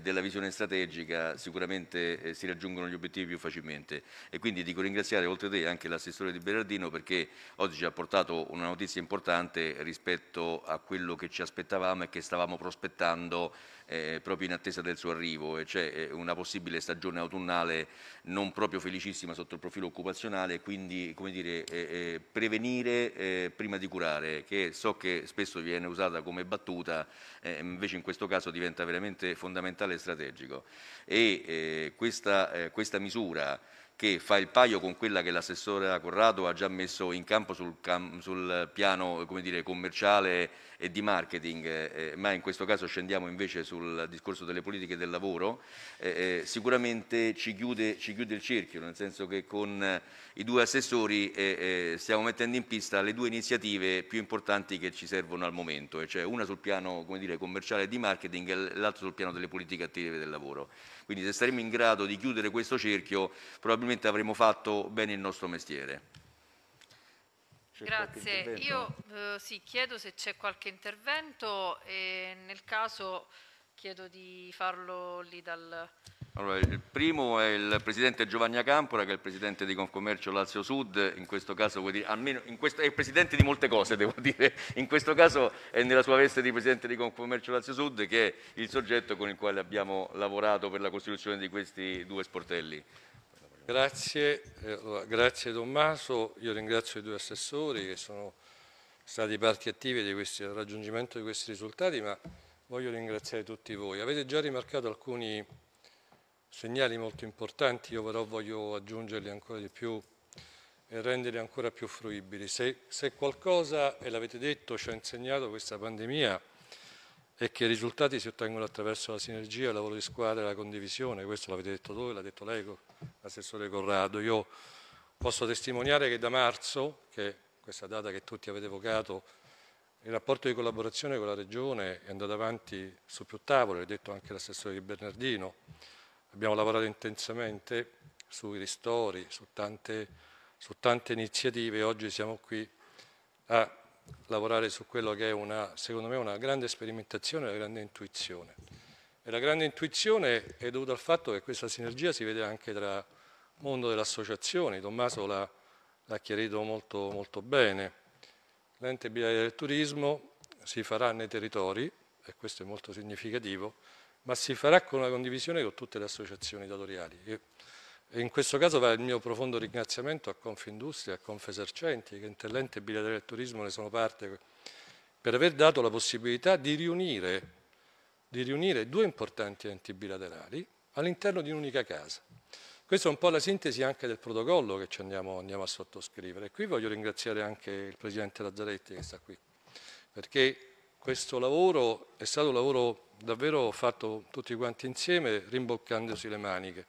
della visione strategica, sicuramente si raggiungono gli obiettivi più facilmente. E quindi dico ringraziare, oltre te, anche l'assessore di Bernardino, Bernardino perché oggi ci ha portato una notizia importante rispetto a quello che ci aspettavamo e che stavamo prospettando eh, proprio in attesa del suo arrivo, e cioè eh, una possibile stagione autunnale non proprio felicissima sotto il profilo occupazionale, quindi come dire, eh, eh, prevenire eh, prima di curare, che so che spesso viene usata come battuta, eh, invece in questo caso diventa veramente fondamentale e strategico. E questa, questa misura che fa il paio con quella che l'assessore Corrado ha già messo in campo sul, cam sul piano dire, commerciale e di marketing, eh, eh, ma in questo caso scendiamo invece sul discorso delle politiche del lavoro, eh, eh sicuramente ci chiude, ci chiude, il cerchio, nel senso che con eh, i due assessori stiamo mettendo in pista le due iniziative più importanti che ci servono al momento, cioè una sul piano dire, commerciale e di marketing e l'altra sul piano delle politiche attive del lavoro. Quindi se saremo in grado di chiudere questo cerchio probabilmente avremo fatto bene il nostro mestiere. Grazie, io eh, sì, chiedo se c'è qualche intervento e nel caso chiedo di farlo lì dal... Allora, il primo è il presidente Giovanni Acampora, che è il presidente di Confcommercio Lazio Sud, in questo caso dire, almeno, in questo, è presidente di molte cose, devo dire, in questo caso è nella sua veste di presidente di Confcommercio Lazio Sud, che è il soggetto con il quale abbiamo lavorato per la costituzione di questi due sportelli. Grazie, eh, allora, grazie Tommaso, io ringrazio i due assessori che sono stati parti attivi del raggiungimento di questi risultati, ma voglio ringraziare tutti voi. Avete già rimarcato alcuni segnali molto importanti, io però voglio aggiungerli ancora di più e renderli ancora più fruibili. Se, se qualcosa, e l'avete detto, ci ha insegnato questa pandemia, è che i risultati si ottengono attraverso la sinergia, il lavoro di squadra e la condivisione, questo l'avete detto voi, l'ha detto lei, Assessore Corrado. Io posso testimoniare che da marzo, che è questa data che tutti avete evocato, il rapporto di collaborazione con la Regione è andato avanti su più tavole, l'ha detto anche l'assessore Di Bernardino. Abbiamo lavorato intensamente sui ristori, su tante, su tante iniziative e oggi siamo qui a lavorare su quello che è una, secondo me, una grande sperimentazione, e una grande intuizione. E la grande intuizione è dovuta al fatto che questa sinergia si vede anche tra mondo delle associazioni, Tommaso l'ha, l'ha chiarito molto, molto bene. L'ente bilaterale del turismo si farà nei territori, e questo è molto significativo, ma si farà con una condivisione con tutte le associazioni datoriali. E in questo caso va il mio profondo ringraziamento a Confindustria, a Confesercenti, che Intellente e Bilaterale del Turismo ne sono parte, per aver dato la possibilità di riunire di riunire due importanti enti bilaterali all'interno di un'unica casa. Questa è un po' la sintesi anche del protocollo che ci andiamo, andiamo a sottoscrivere. E qui voglio ringraziare anche il Presidente Lazzaretti che sta qui, perché questo lavoro è stato un lavoro davvero fatto tutti quanti insieme, rimboccandosi le maniche.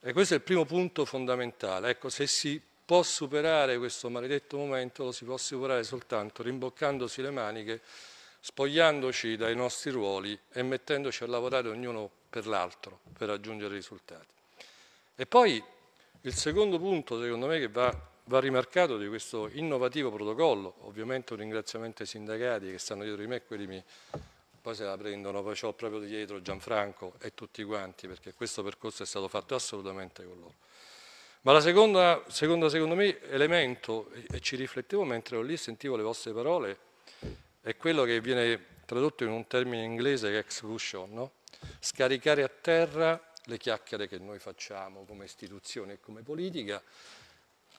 E questo è il primo punto fondamentale. Ecco, se si può superare questo maledetto momento, lo si può superare soltanto rimboccandosi le maniche spogliandoci dai nostri ruoli e mettendoci a lavorare ognuno per l'altro per raggiungere risultati. E poi il secondo punto, secondo me, che va, va rimarcato di questo innovativo protocollo, ovviamente un ringraziamento ai sindacati che stanno dietro di me, quelli mi, poi se la prendono, poi ho proprio dietro Gianfranco e tutti quanti, perché questo percorso è stato fatto assolutamente con loro. Ma la seconda, seconda secondo me, elemento, e ci riflettevo mentre ero lì, sentivo le vostre parole, è quello che viene tradotto in un termine inglese che è exclusion, no? scaricare a terra le chiacchiere che noi facciamo come istituzione e come politica,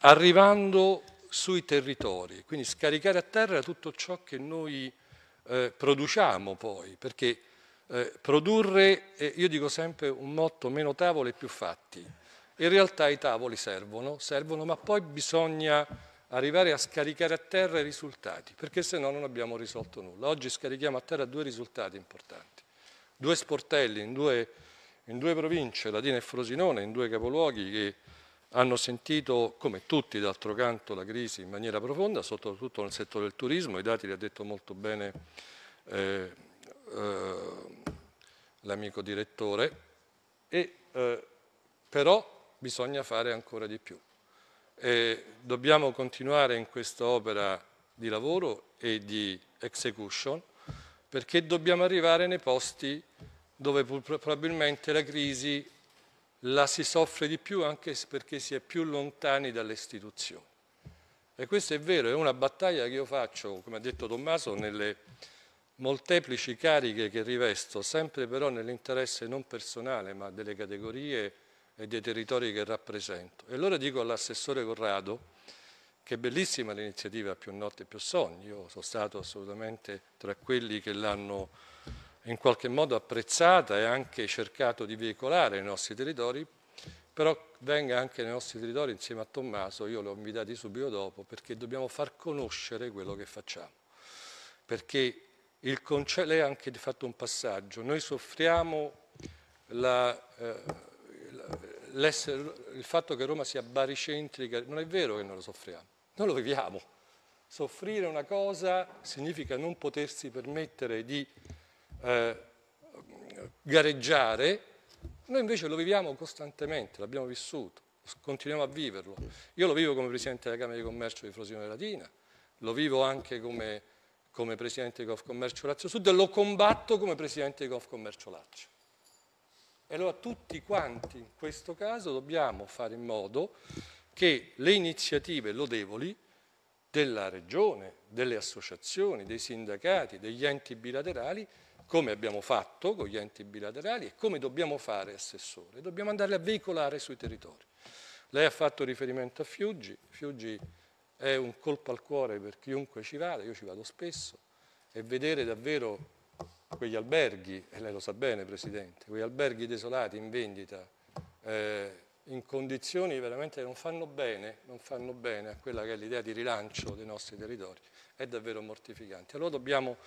arrivando sui territori, quindi scaricare a terra tutto ciò che noi eh, produciamo poi, perché eh, produrre, eh, io dico sempre un motto, meno tavole più fatti, in realtà i tavoli servono, servono ma poi bisogna arrivare a scaricare a terra i risultati, perché se no non abbiamo risolto nulla. Oggi scarichiamo a terra due risultati importanti, due sportelli in due, in due province, Latina e Frosinone, in due capoluoghi che hanno sentito, come tutti d'altro canto, la crisi in maniera profonda, soprattutto nel settore del turismo, i dati li ha detto molto bene eh, eh, l'amico direttore, e, eh, però bisogna fare ancora di più. E dobbiamo continuare in questa opera di lavoro e di execution perché dobbiamo arrivare nei posti dove probabilmente la crisi la si soffre di più anche perché si è più lontani dalle istituzioni. E questo è vero, è una battaglia che io faccio, come ha detto Tommaso, nelle molteplici cariche che rivesto, sempre però nell'interesse non personale ma delle categorie e dei territori che rappresento. E allora dico all'assessore Corrado che è bellissima l'iniziativa Più Notte Più Sogni, io sono stato assolutamente tra quelli che l'hanno in qualche modo apprezzata e anche cercato di veicolare nei nostri territori, però venga anche nei nostri territori insieme a Tommaso, io l'ho invitato subito dopo, perché dobbiamo far conoscere quello che facciamo. Perché il conce- lei ha anche fatto un passaggio, noi soffriamo la... Eh, il fatto che Roma sia baricentrica, non è vero che non lo soffriamo, noi lo viviamo. Soffrire una cosa significa non potersi permettere di eh, gareggiare, noi invece lo viviamo costantemente, l'abbiamo vissuto, continuiamo a viverlo. Io lo vivo come Presidente della Camera di Commercio di Frosinone Latina, lo vivo anche come, come Presidente di Commercio Lazio Sud e lo combatto come Presidente di Commercio Lazio. E allora tutti quanti in questo caso dobbiamo fare in modo che le iniziative lodevoli della Regione, delle associazioni, dei sindacati, degli enti bilaterali, come abbiamo fatto con gli enti bilaterali e come dobbiamo fare, Assessore, dobbiamo andarle a veicolare sui territori. Lei ha fatto riferimento a Fiuggi, Fiuggi è un colpo al cuore per chiunque ci vada, io ci vado spesso, e vedere davvero quegli alberghi, e lei lo sa bene Presidente, quegli alberghi desolati in vendita, eh, in condizioni veramente non fanno bene, non fanno bene a quella che è l'idea di rilancio dei nostri territori, è davvero mortificante. Allora dobbiamo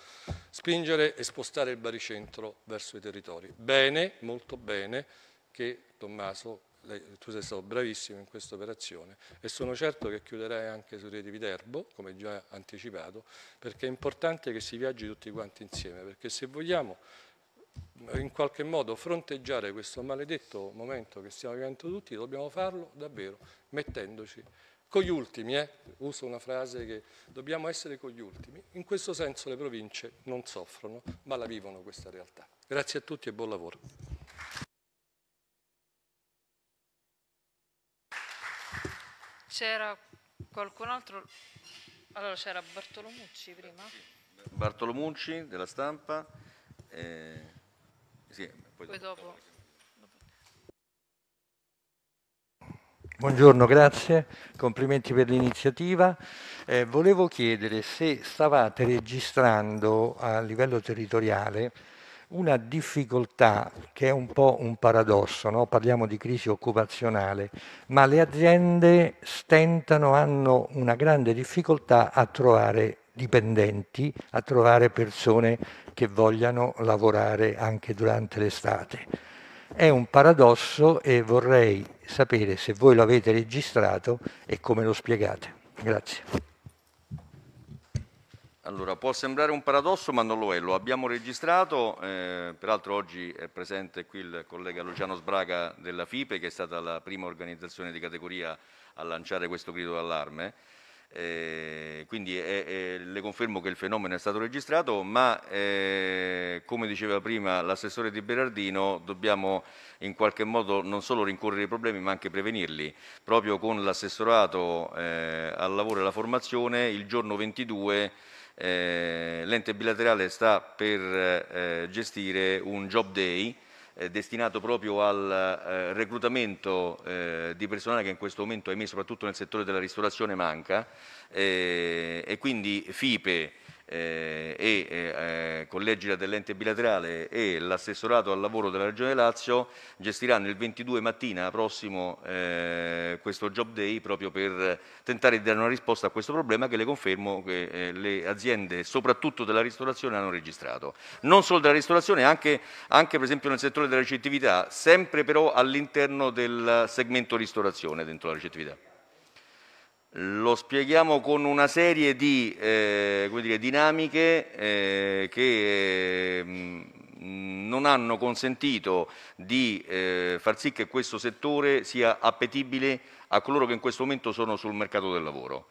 spingere e spostare il baricentro verso i territori. Bene, molto bene, che Tommaso lei, tu sei stato bravissimo in questa operazione e sono certo che chiuderai anche su Reti Viterbo, come già anticipato, perché è importante che si viaggi tutti quanti insieme, perché se vogliamo eh, in qualche modo fronteggiare questo maledetto momento che stiamo vivendo tutti, dobbiamo farlo davvero mettendoci con gli ultimi, eh? uso una frase che dobbiamo essere con gli ultimi. In questo senso le province non soffrono, ma la vivono questa realtà. Grazie a tutti e buon lavoro. C'era qualcun altro? Allora c'era Bartolomucci prima. Bartolomucci della stampa. Eh, sì, poi, poi dopo. dopo. Buongiorno, grazie, complimenti per l'iniziativa. Eh, volevo chiedere se stavate registrando a livello territoriale una difficoltà che è un po' un paradosso, no? parliamo di crisi occupazionale, ma le aziende stentano, hanno una grande difficoltà a trovare dipendenti, a trovare persone che vogliano lavorare anche durante l'estate. È un paradosso e vorrei sapere se voi lo avete registrato e come lo spiegate. Grazie. Allora, può sembrare un paradosso, ma non lo è. Lo abbiamo registrato, eh, peraltro oggi è presente qui il collega Luciano Sbraga della FIPE, che è stata la prima organizzazione di categoria a lanciare questo grido d'allarme. Eh, quindi è, eh, è, eh, le confermo che il fenomeno è stato registrato, ma eh, come diceva prima l'assessore Di Berardino, dobbiamo in qualche modo non solo rincorrere i problemi ma anche prevenirli. Proprio con l'assessorato eh, al lavoro e alla formazione, il giorno 22 eh, l'ente bilaterale sta per eh, gestire un job day eh, destinato proprio al eh, reclutamento eh, di personale che in questo momento, ahimè, soprattutto nel settore della ristorazione manca eh, e quindi FIPE, eh, e eh, eh Collegia dell'ente bilaterale e l'assessorato al lavoro della Regione Lazio gestiranno il 22 mattina prossimo eh, questo job day proprio per tentare di dare una risposta a questo problema che le confermo che eh, le aziende soprattutto della ristorazione hanno registrato. Non solo della ristorazione, anche, anche per esempio nel settore della recettività sempre però all'interno del segmento ristorazione dentro la recettività. Lo spieghiamo con una serie di eh, dire, dinamiche eh, che mh, mm, non hanno consentito di eh, far sì che questo settore sia appetibile a coloro che in questo momento sono sul mercato del lavoro.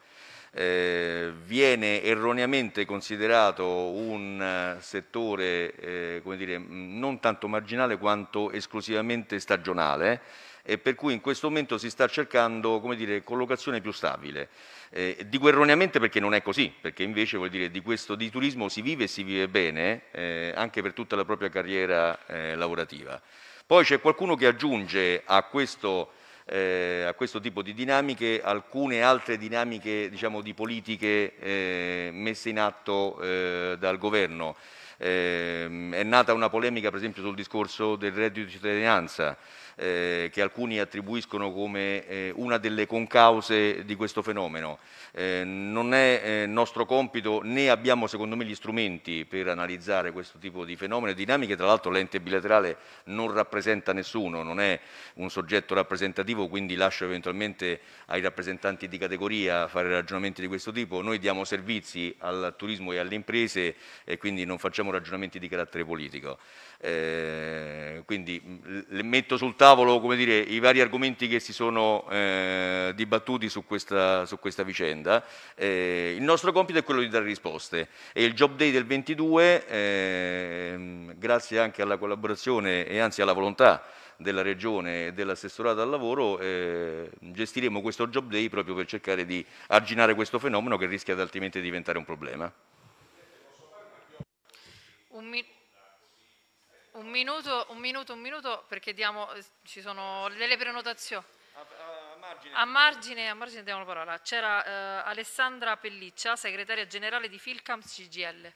Eh, viene erroneamente considerato un settore eh, dire, mm, non tanto marginale quanto esclusivamente stagionale e per cui in questo momento si sta cercando come dire, collocazione più stabile. Eh, dico erroneamente perché non è così, perché invece vuol dire di questo di turismo si vive e si vive bene eh, anche per tutta la propria carriera eh, lavorativa. Poi c'è qualcuno che aggiunge a questo, eh, a questo, tipo di dinamiche alcune altre dinamiche diciamo, di politiche eh, messe in atto eh, dal governo. Ehm, è nata una polemica per esempio sul discorso del reddito di cittadinanza eh, che alcuni attribuiscono come eh, una delle concause di questo fenomeno. Eh, non è eh, nostro compito né abbiamo secondo me gli strumenti per analizzare questo tipo di fenomeno e dinamiche, tra l'altro l'ente bilaterale non rappresenta nessuno, non è un soggetto rappresentativo, quindi lascio eventualmente ai rappresentanti di categoria fare ragionamenti di questo tipo. Noi diamo servizi al turismo e alle imprese e quindi non facciamo ragionamenti di carattere politico. Eh, quindi metto sul tavolo dire, i vari argomenti che si sono eh, dibattuti su questa, su questa vicenda. Eh, il nostro compito è quello di dare risposte e il Job Day del 22, ehm, grazie anche alla collaborazione e anzi alla volontà della Regione e dell'assessorato al lavoro, eh, gestiremo questo Job Day proprio per cercare di arginare questo fenomeno che rischia altrimenti di diventare un problema. Un minuto, un minuto, un minuto perché diamo, ci sono delle prenotazioni. A, margine. a, margine. diamo la parola. C'era eh, Alessandra Pelliccia, segretaria generale di Filcam CGL.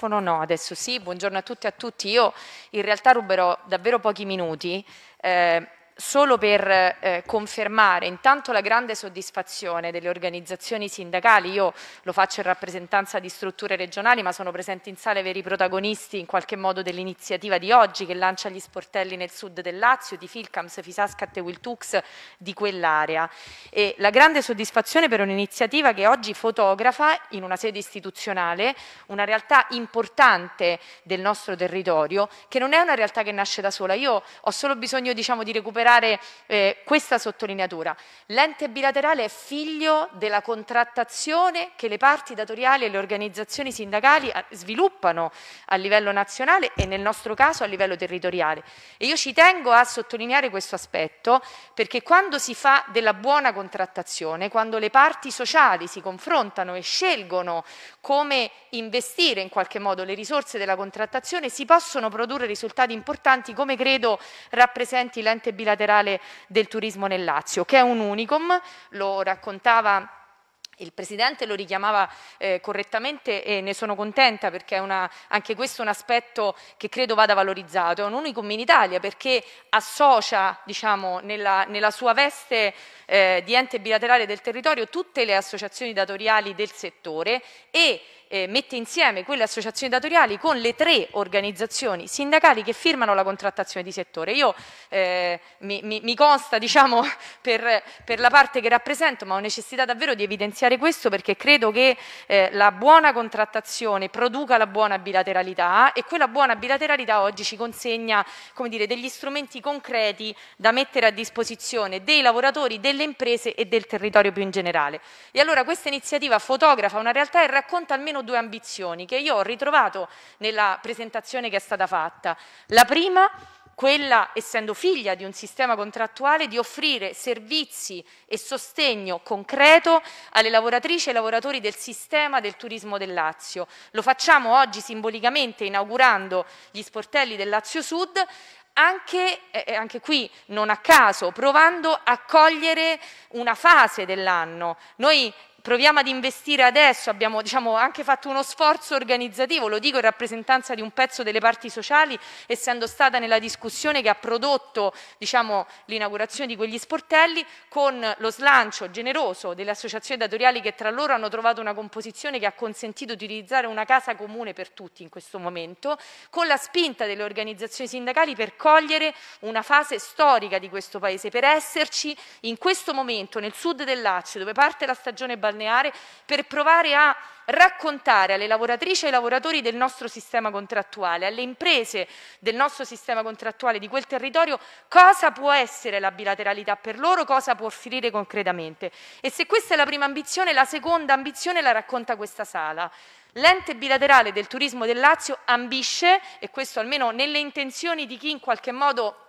No, adesso sì, buongiorno a tutti e a tutti. Io in realtà ruberò davvero pochi minuti eh, solo per eh, confermare intanto la grande soddisfazione delle organizzazioni sindacali, io lo faccio in rappresentanza di strutture regionali ma sono presenti in sale veri protagonisti in qualche modo dell'iniziativa di oggi che lancia gli sportelli nel sud del Lazio, di Filcams, Fisascat e Wiltux di quell'area e la grande soddisfazione per un'iniziativa che oggi fotografa in una sede istituzionale una realtà importante del nostro territorio che non è una realtà che nasce da sola, io ho solo bisogno diciamo, di recuperare recuperare eh, questa sottolineatura. L'ente bilaterale è figlio della contrattazione che le parti datoriali e le organizzazioni sindacali eh, sviluppano a livello nazionale e nel nostro caso a livello territoriale. E io ci tengo a sottolineare questo aspetto perché quando si fa della buona contrattazione, quando le parti sociali si confrontano e scelgono come investire in qualche modo le risorse della contrattazione, si possono produrre risultati importanti come credo rappresenti l'ente bilaterale bilaterale del turismo nel Lazio, che è un unicum, lo raccontava il Presidente lo richiamava eh, correttamente e ne sono contenta perché una, anche questo è un aspetto che credo vada valorizzato. È un unicum in Italia perché associa diciamo, nella, nella, sua veste eh, di ente bilaterale del territorio tutte le associazioni datoriali del settore e eh, mette insieme quelle associazioni datoriali con le tre organizzazioni sindacali che firmano la contrattazione di settore. Io eh, mi, mi, mi, consta, diciamo, per, per, la parte che rappresento, ma ho necessità davvero di evidenziare questo perché credo che eh, la buona contrattazione produca la buona bilateralità e quella buona bilateralità oggi ci consegna come dire, degli strumenti concreti da mettere a disposizione dei lavoratori, delle imprese e del territorio più in generale. E allora questa iniziativa fotografa una realtà e racconta almeno almeno due ambizioni che io ho ritrovato nella presentazione che è stata fatta. La prima quella, essendo figlia di un sistema contrattuale, di offrire servizi e sostegno concreto alle lavoratrici e ai lavoratori del sistema del turismo del Lazio. Lo facciamo oggi simbolicamente inaugurando gli sportelli del Lazio Sud, anche, eh, eh anche, qui non a caso, provando a cogliere una fase dell'anno. Noi proviamo ad investire adesso, abbiamo diciamo, anche fatto uno sforzo organizzativo, lo dico in rappresentanza di un pezzo delle parti sociali, essendo stata nella discussione che ha prodotto diciamo, l'inaugurazione di quegli sportelli, con lo slancio generoso delle associazioni datoriali che tra loro hanno trovato una composizione che ha consentito di utilizzare una casa comune per tutti in questo momento, con la spinta delle organizzazioni sindacali per cogliere una fase storica di questo Paese, per esserci in questo momento nel sud del Lazio, dove parte la stagione balneare, balneare per provare a raccontare alle lavoratrici e ai lavoratori del nostro sistema contrattuale, alle imprese del nostro sistema contrattuale di quel territorio, cosa può essere la bilateralità per loro, cosa può offrire concretamente. E se questa è la prima ambizione, la seconda ambizione la racconta questa sala. L'ente bilaterale del turismo del Lazio ambisce, e questo almeno nelle intenzioni di chi in qualche modo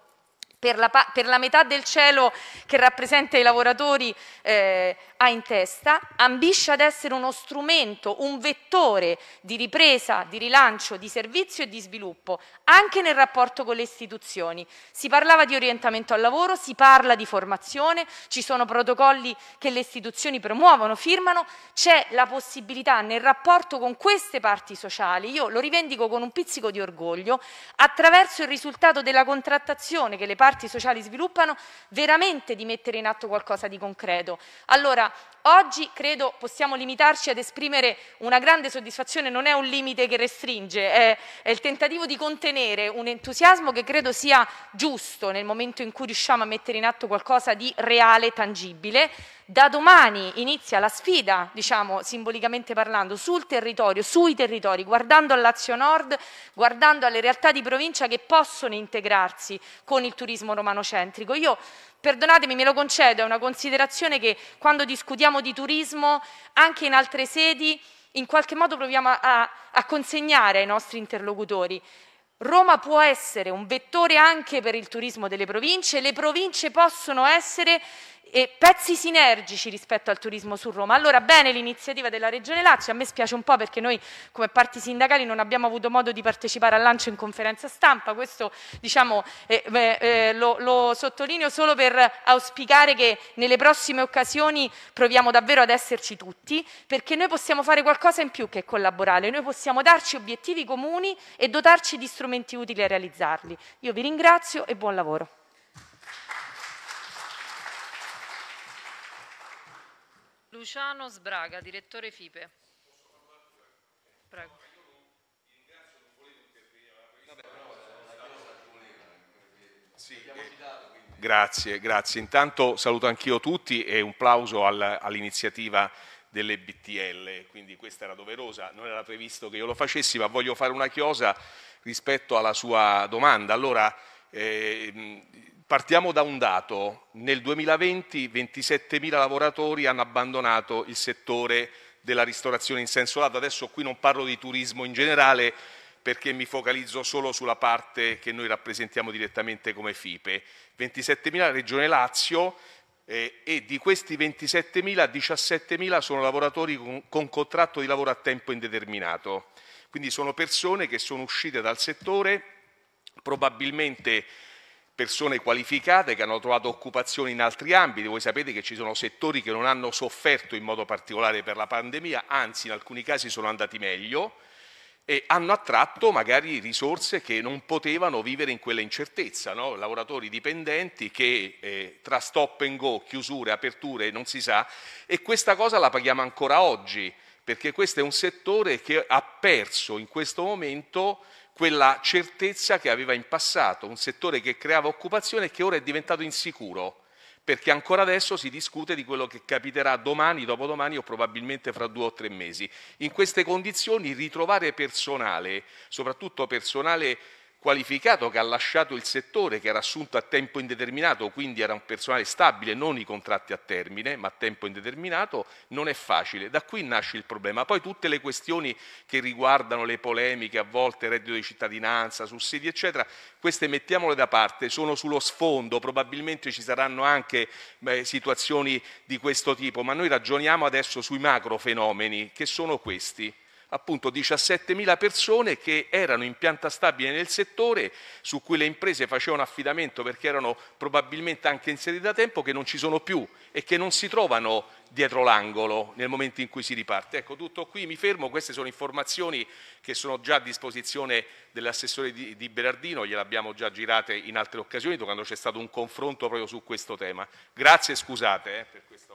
per la, per la, metà del cielo che rappresenta i lavoratori eh, ha in testa, ambisce ad essere uno strumento, un vettore di ripresa, di rilancio, di servizio e di sviluppo, anche nel rapporto con le istituzioni. Si parlava di orientamento al lavoro, si parla di formazione, ci sono protocolli che le istituzioni promuovono, firmano, c'è la possibilità nel rapporto con queste parti sociali, io lo rivendico con un pizzico di orgoglio, attraverso il risultato della contrattazione che le parti parti sociali sviluppano, veramente di mettere in atto qualcosa di concreto. Allora, oggi credo possiamo limitarci ad esprimere una grande soddisfazione, non è un limite che restringe, è, è il tentativo di contenere un entusiasmo che credo sia giusto nel momento in cui riusciamo a mettere in atto qualcosa di reale, tangibile, da domani inizia la sfida, diciamo simbolicamente parlando, sul territorio, sui territori, guardando all'Azio Nord, guardando alle realtà di provincia che possono integrarsi con il turismo romano-centrico. Io, perdonatemi, me lo concedo, è una considerazione che quando discutiamo di turismo, anche in altre sedi, in qualche modo proviamo a, a consegnare ai nostri interlocutori. Roma può essere un vettore anche per il turismo delle province, le province possono essere e pezzi sinergici rispetto al turismo su Roma. Allora bene l'iniziativa della Regione Lazio, a me spiace un po' perché noi come parti sindacali non abbiamo avuto modo di partecipare al lancio in conferenza stampa, questo diciamo, eh, eh, lo, lo sottolineo solo per auspicare che nelle prossime occasioni proviamo davvero ad esserci tutti, perché noi possiamo fare qualcosa in più che collaborare, noi possiamo darci obiettivi comuni e dotarci di strumenti utili a realizzarli. Io vi ringrazio e buon lavoro. Luciano Sbraga, direttore FIPE. Prego. Sì, eh, grazie, grazie. Intanto saluto anch'io tutti e un plauso all'iniziativa delle BTL, quindi questa era doverosa, non era previsto che io lo facessi, ma voglio fare una chiosa rispetto alla sua domanda. Allora, eh, Partiamo da un dato, nel 2020 27.000 lavoratori hanno abbandonato il settore della ristorazione in senso lato, adesso qui non parlo di turismo in generale perché mi focalizzo solo sulla parte che noi rappresentiamo direttamente come FIPE, 27.000 Regione Lazio eh, e di questi 27.000 17.000 sono lavoratori con, con contratto di lavoro a tempo indeterminato, quindi sono persone che sono uscite dal settore probabilmente persone qualificate che hanno trovato occupazione in altri ambiti. Voi sapete che ci sono settori che non hanno sofferto in modo particolare per la pandemia, anzi in alcuni casi sono andati meglio e hanno attratto magari risorse che non potevano vivere in quella incertezza, no? lavoratori dipendenti che eh, tra stop and go, chiusure, aperture, non si sa, e questa cosa la paghiamo ancora oggi, perché questo è un settore che ha perso in questo momento quella certezza che aveva in passato, un settore che creava occupazione e che ora è diventato insicuro, perché ancora adesso si discute di quello che capiterà domani, dopodomani o probabilmente fra due o tre mesi. In queste condizioni ritrovare personale, soprattutto personale qualificato che ha lasciato il settore, che era assunto a tempo indeterminato, quindi era un personale stabile, non i contratti a termine, ma a tempo indeterminato, non è facile. Da qui nasce il problema. Poi tutte le questioni che riguardano le polemiche, a volte reddito di cittadinanza, sussidi, eccetera, queste mettiamole da parte, sono sullo sfondo, probabilmente ci saranno anche beh, situazioni di questo tipo, ma noi ragioniamo adesso sui macro fenomeni, che sono questi appunto 17.000 persone che erano in pianta stabile nel settore, su cui le imprese facevano affidamento perché erano probabilmente anche inserite da tempo, che non ci sono più e che non si trovano dietro l'angolo nel momento in cui si riparte. Ecco, tutto qui mi fermo, queste sono informazioni che sono già a disposizione dell'assessore di, di Berardino, gliel'abbiamo già girate in altre occasioni quando c'è stato un confronto proprio su questo tema. Grazie e scusate eh, per questo.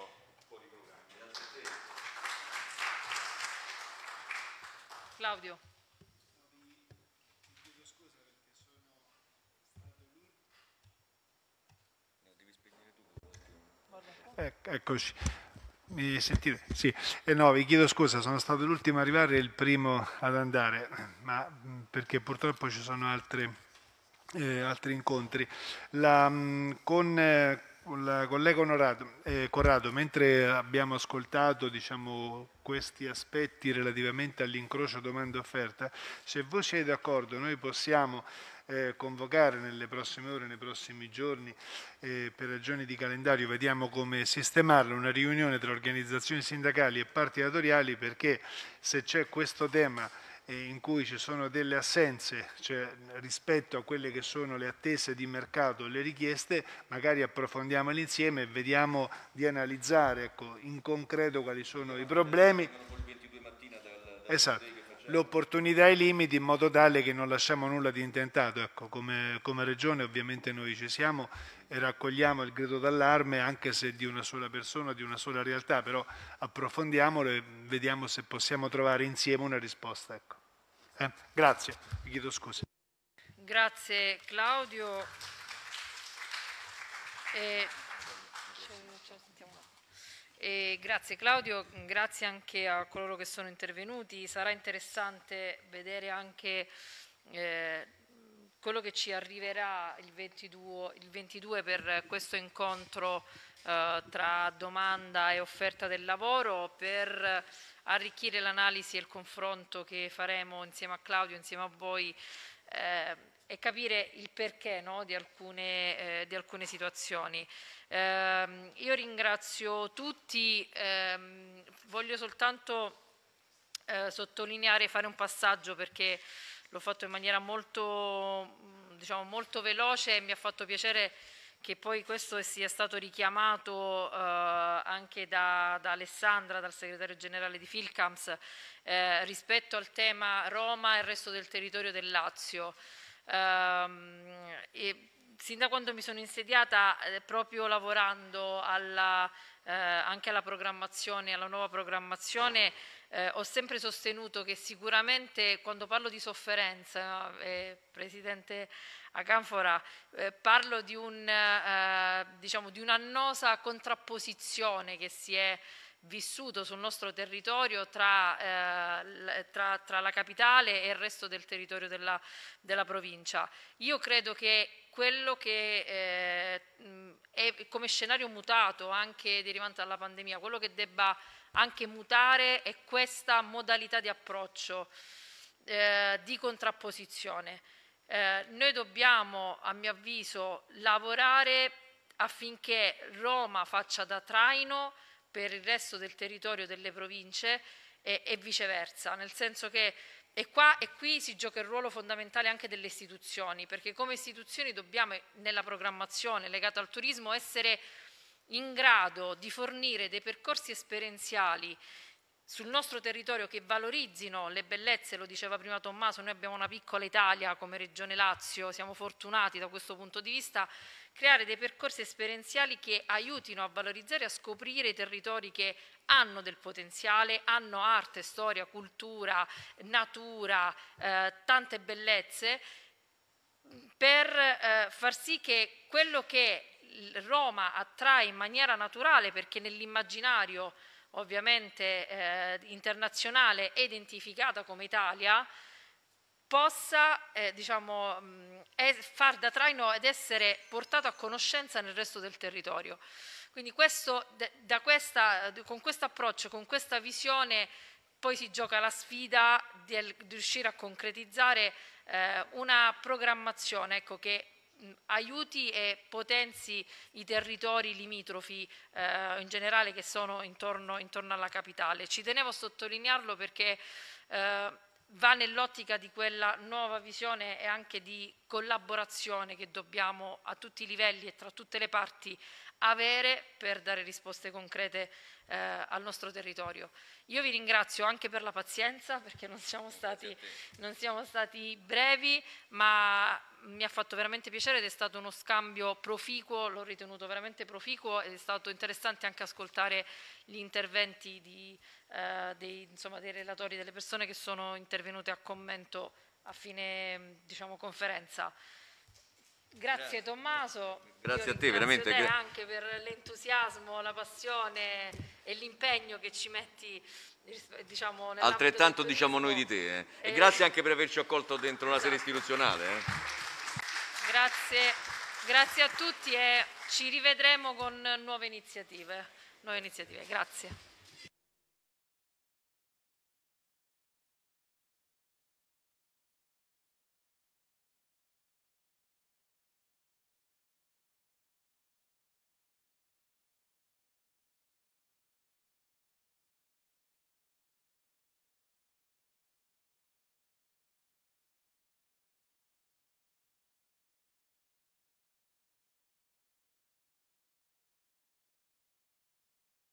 Claudio. Eh, eccoci. Mi sentite? Sì. Eh no, vi chiedo scusa, sono stato l'ultimo a arrivare e il primo ad andare, ma mm, perché purtroppo ci sono altre, eh, altri incontri. La, mm, con, eh, il collega Onorato, eh, Corrado, mentre abbiamo ascoltato diciamo, questi aspetti relativamente all'incrocio domanda-offerta, se voi siete d'accordo noi possiamo eh, convocare nelle prossime ore, nei prossimi giorni, eh, per ragioni di calendario, vediamo come sistemarla, una riunione tra organizzazioni sindacali e parti datoriali perché se c'è questo tema in cui ci sono delle assenze cioè, rispetto a quelle che sono le attese di mercato, le richieste, magari approfondiamole insieme e vediamo di analizzare ecco, in concreto quali sono i problemi. Esatto, l'opportunità e i limiti in modo tale che non lasciamo nulla di intentato. Ecco, come, come Regione ovviamente noi ci siamo e raccogliamo il grido d'allarme anche se di una sola persona, di una sola realtà, però approfondiamolo e vediamo se possiamo trovare insieme una risposta. Ecco. Eh, grazie, vi chiedo scusa. Grazie Claudio. E... E grazie Claudio, grazie anche a coloro che sono intervenuti. Sarà interessante vedere anche eh, quello che ci arriverà il 22, il 22 per questo incontro eh, tra domanda e offerta del lavoro per arricchire l'analisi e il confronto che faremo insieme a Claudio, insieme a voi eh, e capire il perché no, di, alcune, eh, di, alcune, situazioni. Eh, io ringrazio tutti, ehm, voglio soltanto eh, sottolineare, e fare un passaggio perché l'ho fatto in maniera molto, diciamo, molto veloce e mi ha fatto piacere che poi questo sia stato richiamato eh, anche da, da, Alessandra, dal segretario generale di Filcams, eh, rispetto al tema Roma e il resto del territorio del Lazio. Ehm, e, sin da quando mi sono insediata, eh, proprio lavorando alla, eh, anche alla programmazione, alla nuova programmazione, eh, ho sempre sostenuto che sicuramente quando parlo di sofferenza, eh, Presidente a Canfora, eh, parlo di, un, eh, diciamo, di un'annosa contrapposizione che si è vissuto sul nostro territorio tra, eh, tra, tra, la capitale e il resto del territorio della, della provincia. Io credo che quello che eh, mm, è come scenario mutato anche derivante dalla pandemia, quello che debba anche mutare è questa modalità di approccio, eh, di contrapposizione. Eh, noi dobbiamo, a mio avviso, lavorare affinché Roma faccia da traino per il resto del territorio delle province e, e viceversa, nel senso che e, qua, e qui si gioca il ruolo fondamentale anche delle istituzioni, perché come istituzioni dobbiamo, nella programmazione legata al turismo, essere in grado di fornire dei percorsi esperienziali sul nostro territorio che valorizzino le bellezze, lo diceva prima Tommaso, noi abbiamo una piccola Italia come Regione Lazio, siamo fortunati da questo punto di vista, creare dei percorsi esperienziali che aiutino a valorizzare e a scoprire i territori che hanno del potenziale, hanno arte, storia, cultura, natura, eh, tante bellezze, per eh, far sì che quello che Roma attrae in maniera naturale, perché nell'immaginario ovviamente eh, internazionale e identificata come Italia, possa eh, diciamo, mh, mm, far da traino ed essere portato a conoscenza nel resto del territorio. Quindi questo, questa, con questo approccio, con questa visione, poi si gioca la sfida di, di riuscire a concretizzare eh, una programmazione ecco, che Mm, aiuti e potenzi i territori limitrofi eh, in generale che sono intorno, intorno, alla capitale. Ci tenevo a sottolinearlo perché eh, va nell'ottica di quella nuova visione e anche di collaborazione che dobbiamo a tutti i livelli e tra tutte le parti avere per dare risposte concrete eh, al nostro territorio. Io vi ringrazio anche per la pazienza perché non siamo stati, non siamo stati brevi, ma mi ha fatto veramente piacere ed è stato uno scambio proficuo, l'ho ritenuto veramente proficuo ed è stato interessante anche ascoltare gli interventi di, eh, dei, insomma, dei, relatori, delle persone che sono intervenute a commento a fine diciamo, conferenza. Grazie Tommaso. Grazie Io a te, veramente. Te anche per l'entusiasmo, la passione e l'impegno che ci metti. Diciamo, Altrettanto diciamo noi di te. Eh. E, e eh. grazie anche per averci accolto dentro la sede esatto. istituzionale. Eh. Grazie, grazie a tutti e ci rivedremo con nuove iniziative. Nuove iniziative. Grazie.